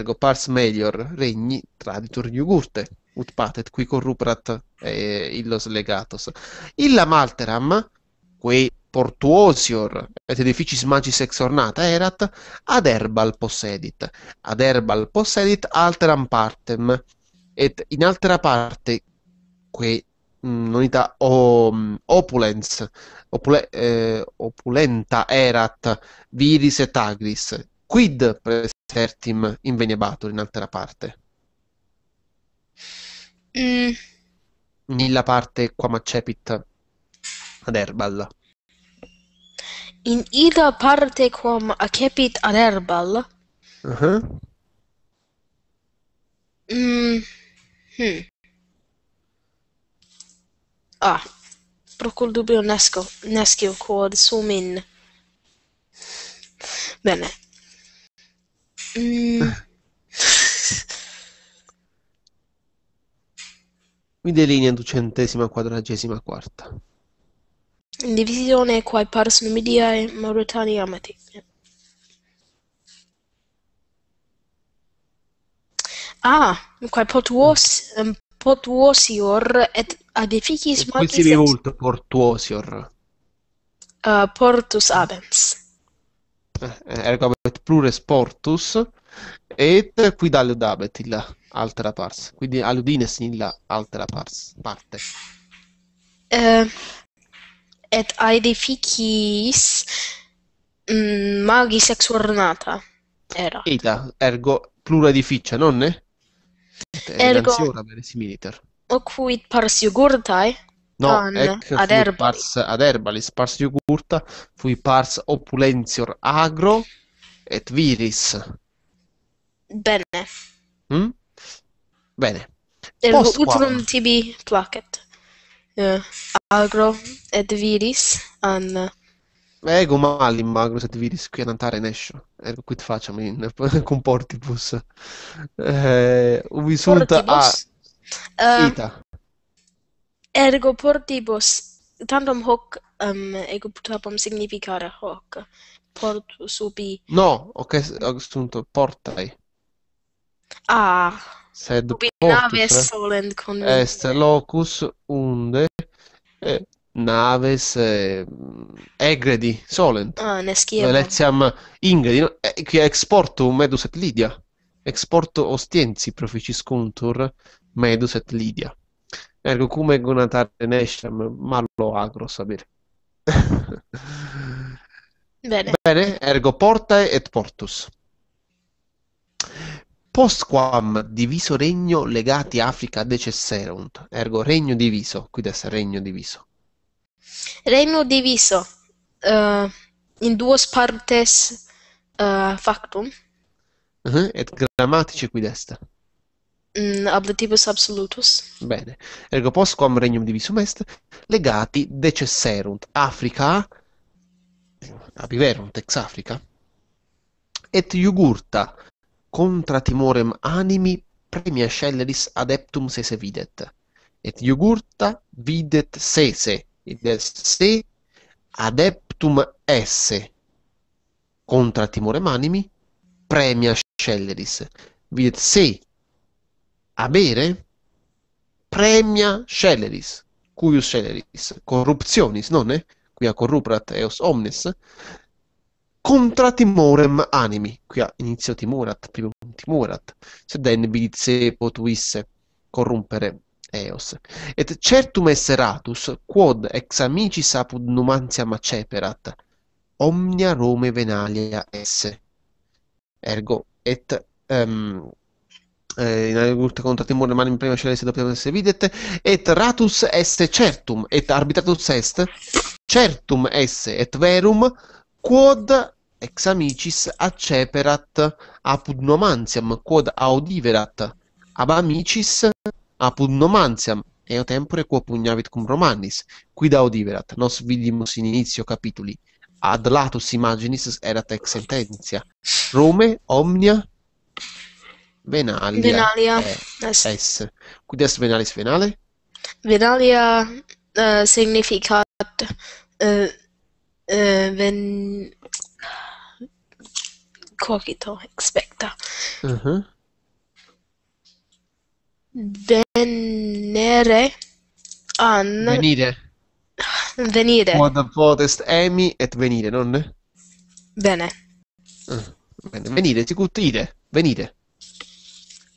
ergo pars melior regni traditur iugurte ut patet, qui corruprat eh, illos legatos. Illa malteram, quei portuosior et edificis magis ex ornata erat, ad herbal possedit. Ad herbal possedit alteram partem, et in altra parte, quei mm, nonita o, opulens, opule, eh, opulenta erat viris et agris, quid presertim in venebatur in altra parte. Mm. Nella parte qua Macepit ad Erbal. In ida parte quam acepit ad erbal. Uh-huh. Mm. Hmm. Ah, però col dubbio nesco, nescio quod sum in. Bene. Mm. Eh. Vide linea duecentesima quadragesima quarta. Divisione quai pars Numidia eh, ah, ehm, e Mauretania amati. Ah, quae potuos, potuosior et adificis martis... Qui si vivult portuosior. Uh, portus abens. Eh, eh, ergo et plures portus, e qui daludabet illa altera pars, quindi aludines illa altera pars, parte. Uh, et aede ficis mm, magis ex ornata era. Eta, ergo plura edificia, nonne? Ergo similiter. Ocuit pars iugurtae, No, an, ec ecco, ad herbalis. Pars, ad herbalis, pars iugurta, fui pars opulentior agro et viris Bene. Mm? Bene. Ultron TB Placket. Uh, agro ed viris an... Eh, ego malim magro sed viris qui antare nescio. Ergo quid facem in comportibus. Eh, ubi [laughs] eh, sunt a... Uh, ita. Ergo portibus tandem hoc um, ego potapam significare hoc portus ubi... No, ok, sunt portai. Ah, sed naves eh. solent con Est locus unde eh, naves eh, egredi solent. Ah, nescio. Letiam ingredi, no? eh, qui exportum medus et lidia. Exporto ostiensi proficis contur medus et lidia. Ergo cum gonatare nesciam, malo agros abere. [laughs] Bene. Bene, ergo portae et portus. Postquam diviso regno legati Africa decesserunt, ergo regno diviso, qui deve regno diviso. Regno diviso, uh, in duos partes uh, factum. Uh -huh, et grammatici qui desta. Mm, abletibus absolutus. Bene, ergo postquam regnum divisum est, legati decesserunt, Africa, apiverunt ex Africa, et jugurta, contra timorem animi premia sceleris adeptum se se videt. Et iugurta videt se se, id est se adeptum esse contra timorem animi premia sceleris. Videt se a bere premia sceleris. Cuius sceleris? Corruptionis, non è? Quia corruprat eos omnes. contra timorem animi. Qui ha inizio Timurat, primo Timurat. den bilitse potuisse corrompere eos. Et certum esse ratus, quod ex amicis apud numantia maceperat, omnia Rome venalia esse. Ergo, et... Um, eh, in agurta contra timore manim prima celeste dopo essere videt et ratus est certum et arbitratus est certum esse et verum quod ex amicis acceperat apud nomantiam quod audiverat ab amicis apud nomantiam eo tempore quo pugnavit cum Romanis quid audiverat nos vidimus in inizio capituli ad latus imaginis erat ex sententia Rome omnia venalia, venalia. Eh, es. es quid est venalis venale venalia uh, significat uh, uh, ven cogito aspetta uh-huh. venere an venire venire quod potest emi et venire non? bene uh, bene venire sicut ide venire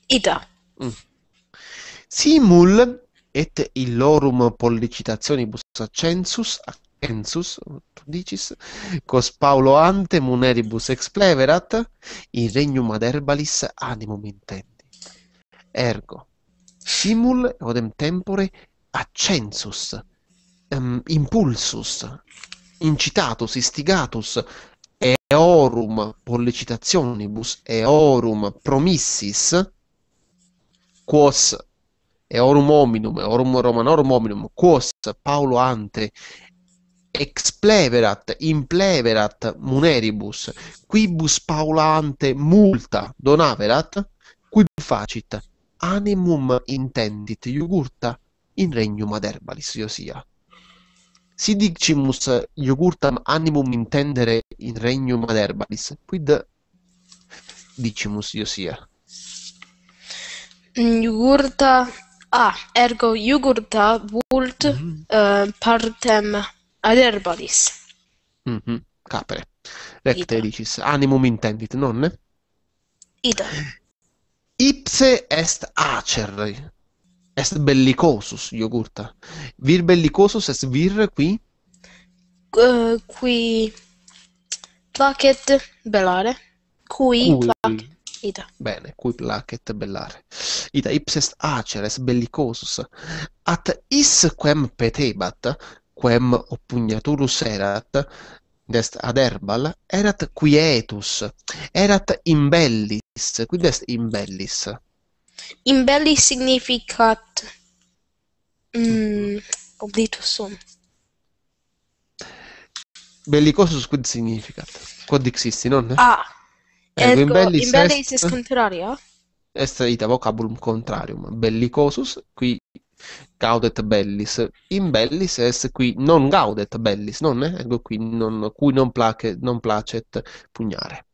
ida mm. simul et illorum pollicitationibus accensus ac Ensus, tu dicis, cos Paulo ante muneribus expleverat, in regnum ad herbalis animum intendi. Ergo, simul odem tempore accensus, um, impulsus, incitatus, istigatus, eorum pollicitationibus, eorum promissis, quos eorum hominum, eorum romanorum hominum, quos Paulo ante expleverat, impleverat muneribus, quibus paulante multa donaverat, quid facit, animum intendit iugurta in regnum ad herbalis Iosia. Si dicimus iogurtam animum intendere in regnum ad herbalis, quid dicimus Iosia? Iugurta, ah, ergo iugurta vult mm -hmm. uh, partem Other bodies. Mm-hmm. Capere. Recte Animum intendit, nonne? Ito. Ipse est acer. Est bellicosus, iogurta. Vir bellicosus est vir qui? Uh, qui placet bellare. Qui, qui... placet. Bene, cui placet bellare. Ita ipses acer est bellicosus. At is quem petebat, quem oppugnaturus erat, dest ad herbal, erat quietus, erat imbellis, qui dest imbellis. Imbellis bellis? significat mm, mm, oblitus sum. Bellicosus quid significat? Quod existi, non? Ah, ergo, ecco, ecco, in bellis, in bellis est, est contraria? Est ita vocabulum contrarium, bellicosus, qui Gaudet bellis. In bellis est eh, qui non gaudet bellis, non è? Eh, ecco qui, non, cui non, place, non placet pugnare.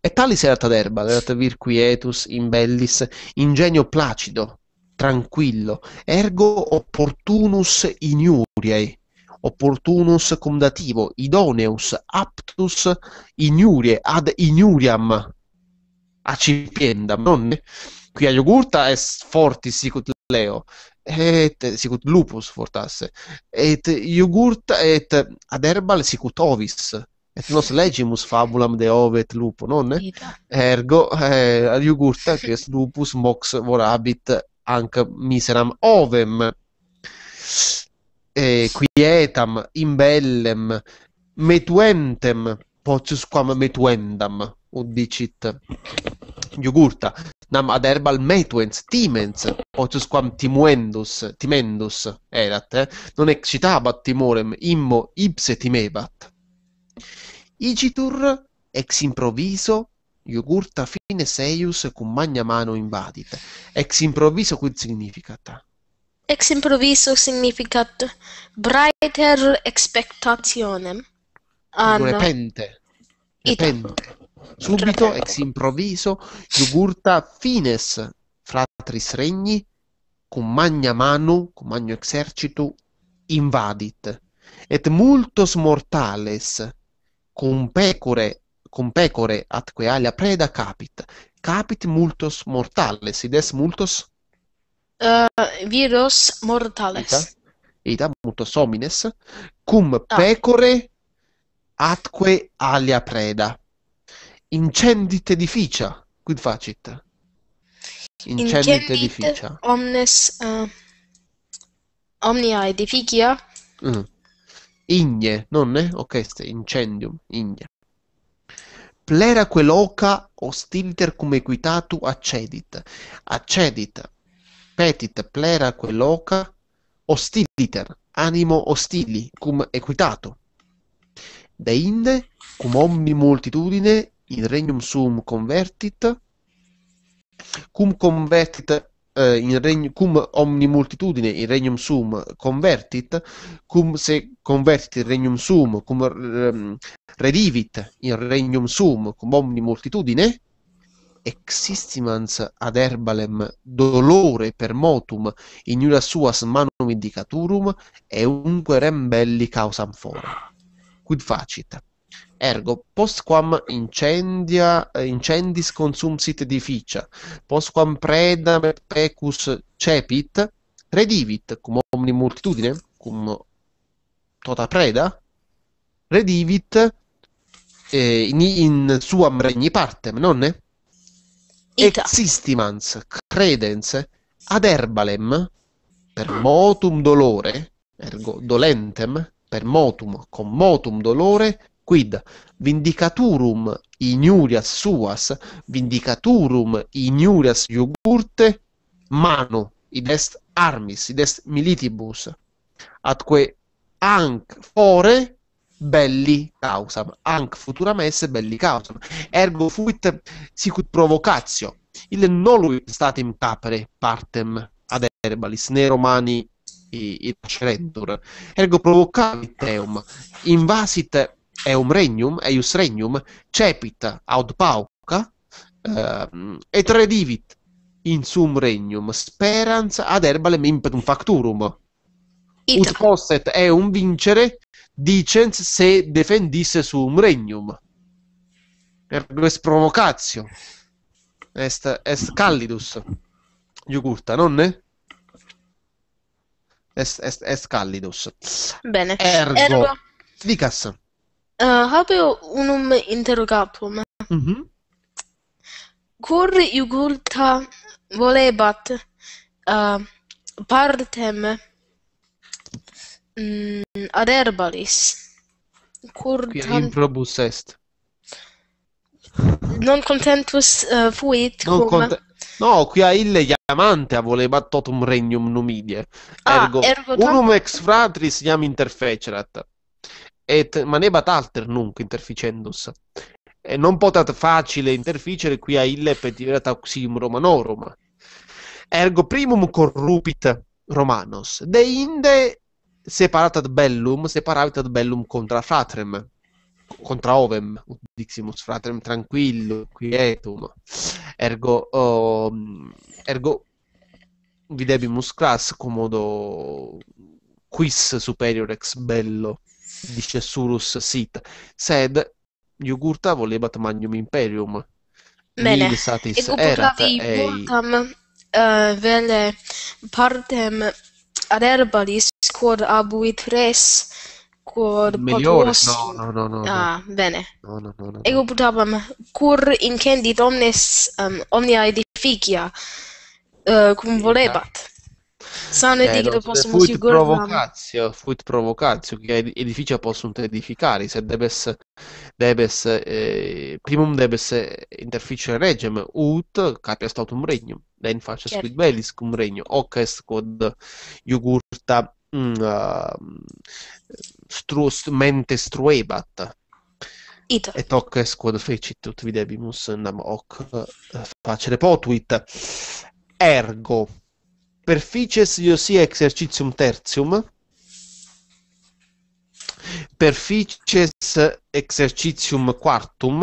E talis erat ad erba, erat vir quietus in bellis, ingenio placido, tranquillo, ergo opportunus iniuriae, opportunus comdativo, idoneus, aptus iniurie, ad iniuriam, acipiendam, non? Eh? Qui a iogurta est fortis sicut leo, et sicut lupus fortasse et iogurta et ad herbal sicut ovis et nos legimus fabulam de ovet lupo non ergo eh, ad iogurta quis lupus mox vorabit anc miseram ovem eh, quietam bellem metuentem potius quam metuendam udicit iugurta nam ad herbal metuens timens potus quam timuendus timendus erat eh? non excitabat timorem immo ipse timebat igitur ex improviso iugurta fine seius cum magna mano invadit ex improviso quid significat ex improviso significat brighter expectationem an repente repente subito ex improviso iugurta fines fratris regni cum magna manu cum magno exercitu invadit et multos mortales cum pecore cum pecore atque alia preda capit capit multos mortales id est multos uh, viros mortales ita, multos homines cum ah. pecore atque alia preda incendit edificia, quid facit? Incendit, incendit edificia. Omnes, uh, omnia edificia. Mm. Igne, nonne? Ok, incendium, igne. Plera quelloca ostiliter cum equitatu accedit. Accedit, petit plera quelloca ostiliter. animo ostili cum equitatu. Deinde, cum omni multitudine, in regnum sum convertit, cum convertit eh, in regnum, cum omni multitudine in regnum sum convertit, cum se convertit in regnum sum, cum ehm, redivit in regnum sum, cum omni multitudine, existimans ad herbalem dolore per motum in una sua manum indicaturum e unque rem belli causam fora. Quid facit? Ergo, postquam incendia, eh, incendis consumsit edificia, postquam predam et pecus cepit, redivit, cum omni multitudine, cum tota preda, redivit eh, in, in suam regni partem, non Ita. Existimans, credens, ad herbalem, per motum dolore, ergo dolentem, per motum, con motum dolore, Quid vindicaturum ignurias suas, vindicaturum ignurias iugurte, manu, id est armis, id est militibus, atque anc fore belli causam, anc futuram esse belli causam, ergo fuit sicut provocatio, il nolui statim capere partem ad herbalis, ne Romani itacerentur, ergo provocavit eum, invasit eum regnum, eius regnum, cepit aut pauca, eh, et redivit in sum regnum sperans ad herbalem impetum facturum. It. Ut posset eum vincere dicens se defendisse sum regnum. Ergo est provocatio. Est, est callidus. Iugurta, nonne? Est, est, est callidus. Bene. Ergo. Ergo. Vicas. Uh, eh, habe unum interrogatum. Mm -hmm. Cur iugurta volebat uh, partem mm, ad herbalis. Cur Qui tant... improbus est. Non contentus uh, fuit non cum... Cont no, qui a ille chiamante volebat totum regnum numidie. Ergo, ah, ergo unum ex fratris iam interfecerat et manebat alter nunc interficendus. E non potat facile interficere qui a ille petiverat auxim romanorum. Ergo primum corrupit romanos, de inde separatat bellum, separavitat bellum contra fratrem, contra ovem, ut diximus fratrem tranquillo, quietum. Ergo, um, ergo videbimus class commodo quis superior ex bello. dice surus sit sed iugurta volebat magnum imperium bene e cultura di iugurtam uh, eh, vele partem ad erbalis quod abuit res quod Meliore. potus no no no no, ah, no. bene no, no, no, no, no. ego putabam cur incendit omnes um, omnia edificia uh, cum volebat ja. Sane eh, di eh, che possono food sicuramente... Provocazio, food provocazio, che edificio possono edificare, se debes, debes eh, primum debes interficere regem, ut capia stautum regnum, den faces certo. quid bellis cum regno, hoc est quod iugurta mh, mm, ehm, stru, mente struebat, It. Et hoc est quod fecit ut videbimus nam hoc eh, facere potuit. Ergo perfices Iosia exercitium tertium perfices exercitium quartum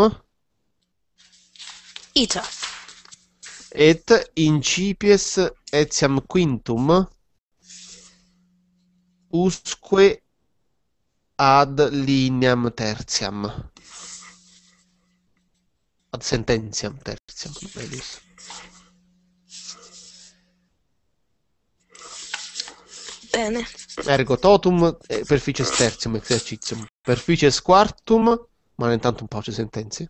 ita et incipies etiam quintum usque ad lineam tertiam ad sententiam tertiam Bene. Ergo totum, eh, perfice stertium, exercitium. Perfice squartum, ma intanto un po' ci sentenzi.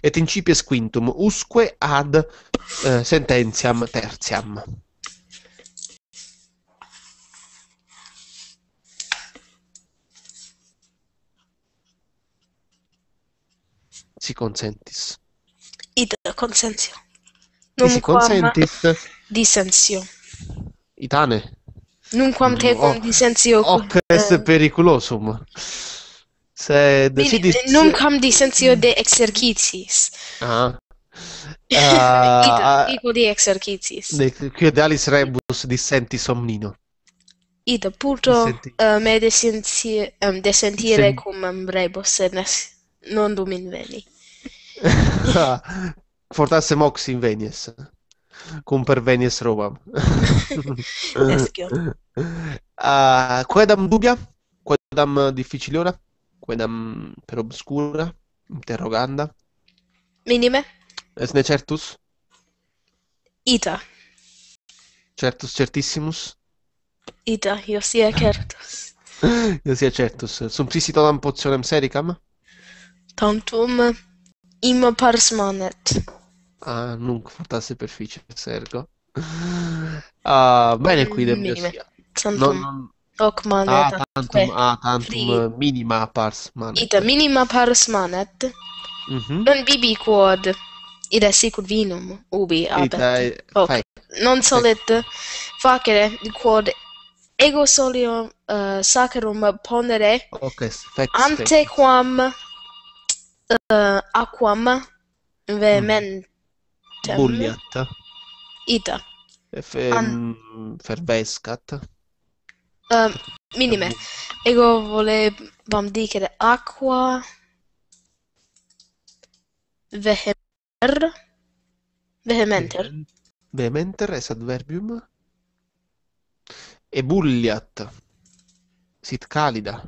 Et incipies quintum, usque ad eh, sententiam tertiam. Si consentis. Id consensio. Non si consentis. Dissensio. Itane. Nunquam mm, tecum dissensio... Hoc est eh. periculosum. Sed, Bene, si dis... Eh, Nunquam dissensio de exercitis. Ah. Uh, [laughs] Dico di exercitis. Qui de alis rebus dissenti somnino. Ida, purto uh, me desentire, ehm, um, desentire Sen... cum rebus nes, non dum inveni. Fortasse [laughs] mox invenies conprvenjes robam. [laughs] uh, [laughs] quedam dubia, quedam difficiliora, quedam per obscura, interroganda. Minime. Es ne certus. Ita. Certus certissimus. Ita, io sia certus. [laughs] io sia certus. Subsistit odam potionem sericam? Tantum im pars manet a non portarsi la superficie, Sergo. Uh, bene qui Minime. sia. Tantum. Non... Ok, manet. Ah, tantum, eh, ah, tantum minima pars manet. Ita minima pars manet. Mm-hmm. Non bibi quod. Ida sicur vinum ubi abet. Ita, ok. Fai. Non solet facere quod ego solium uh, eh, sacrum ponere okay, fex, ante fex. quam uh, aquam vehement mhm. Tem. Bulliat. Ita. F- mm, An... Fervescat. Um, minime. Ego volevam dicere acqua vehementer. Vehementer. Vehementer es adverbium. E bulliat. Sit calida.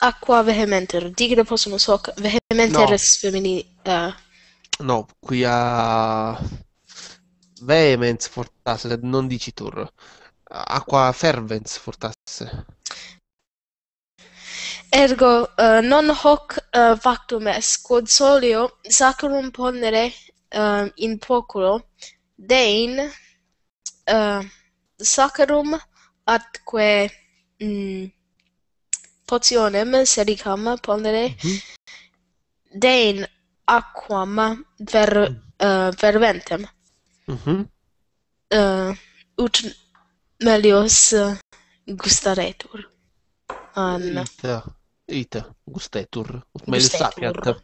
Acqua vehementer. Dicere possono so vehementer no. femminile. Uh. no, qui a Vehemence Fortasse, non dici tu. Acqua Fervence Fortasse. Ergo uh, non hoc uh, factum est quod solio sacrum ponere uh, in poculo dein uh, sacrum atque mm, potionem sericam ponere mm -hmm. dein aquam ver, uh, verventem. Mm-hmm. Uh, ut melios eh, gustaretur. An... Ita, ita, gustetur, ut melius sapiat.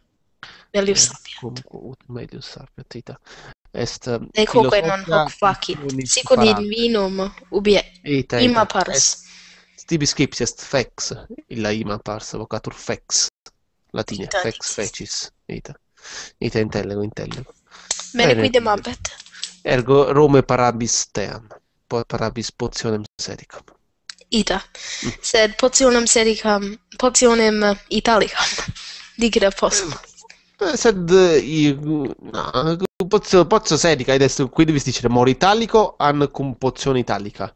Melius sapiat. Comunque, ut melius sapiat, ita. Est Necoque non hoc facit, sicud in vinum ubie ita, ita. ima pars. Stibis scriptis est fex, illa ima pars, vocatur fex, latine, ita, fex fecis, ita ita intellego intellego. Bene, Bene quidem Ergo Rome parabis team, parabis pozionem sedicam. Ita, mm. sed pozionem sedicam, pozionem italicam, dicere possum. Eh, eh, sed io, no, pozzo, pozzo sedica, adesso qui devi dire moro italico, an cum pozione italica.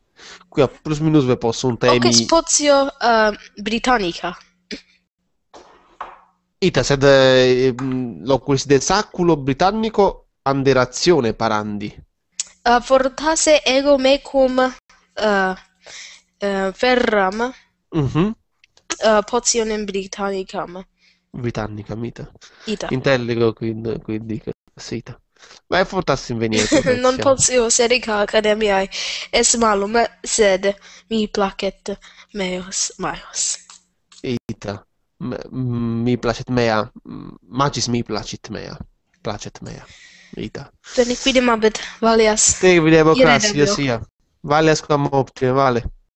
Qui a plus minus ve posso un temi... Ok, spozio uh, eh, britannica. Ita sed eh, loquis de ehm, saculo britannico anderazione parandi. Uh, fortase ego mecum uh, uh, ferram uh-huh. uh, potionem britannicam. Britannicam, ita. Ita. Intelligo quid, quid dica. Sita. Ma è fortasse inveniente. [laughs] non potio serica academiae es malum, sed mi placet meos maios. Ita. Mi placet mea, magis mi placet mea, placet mea, ita. Te nipidem abet, valias. Te nipidem abet, valias, josi, Valias quam optiem, vale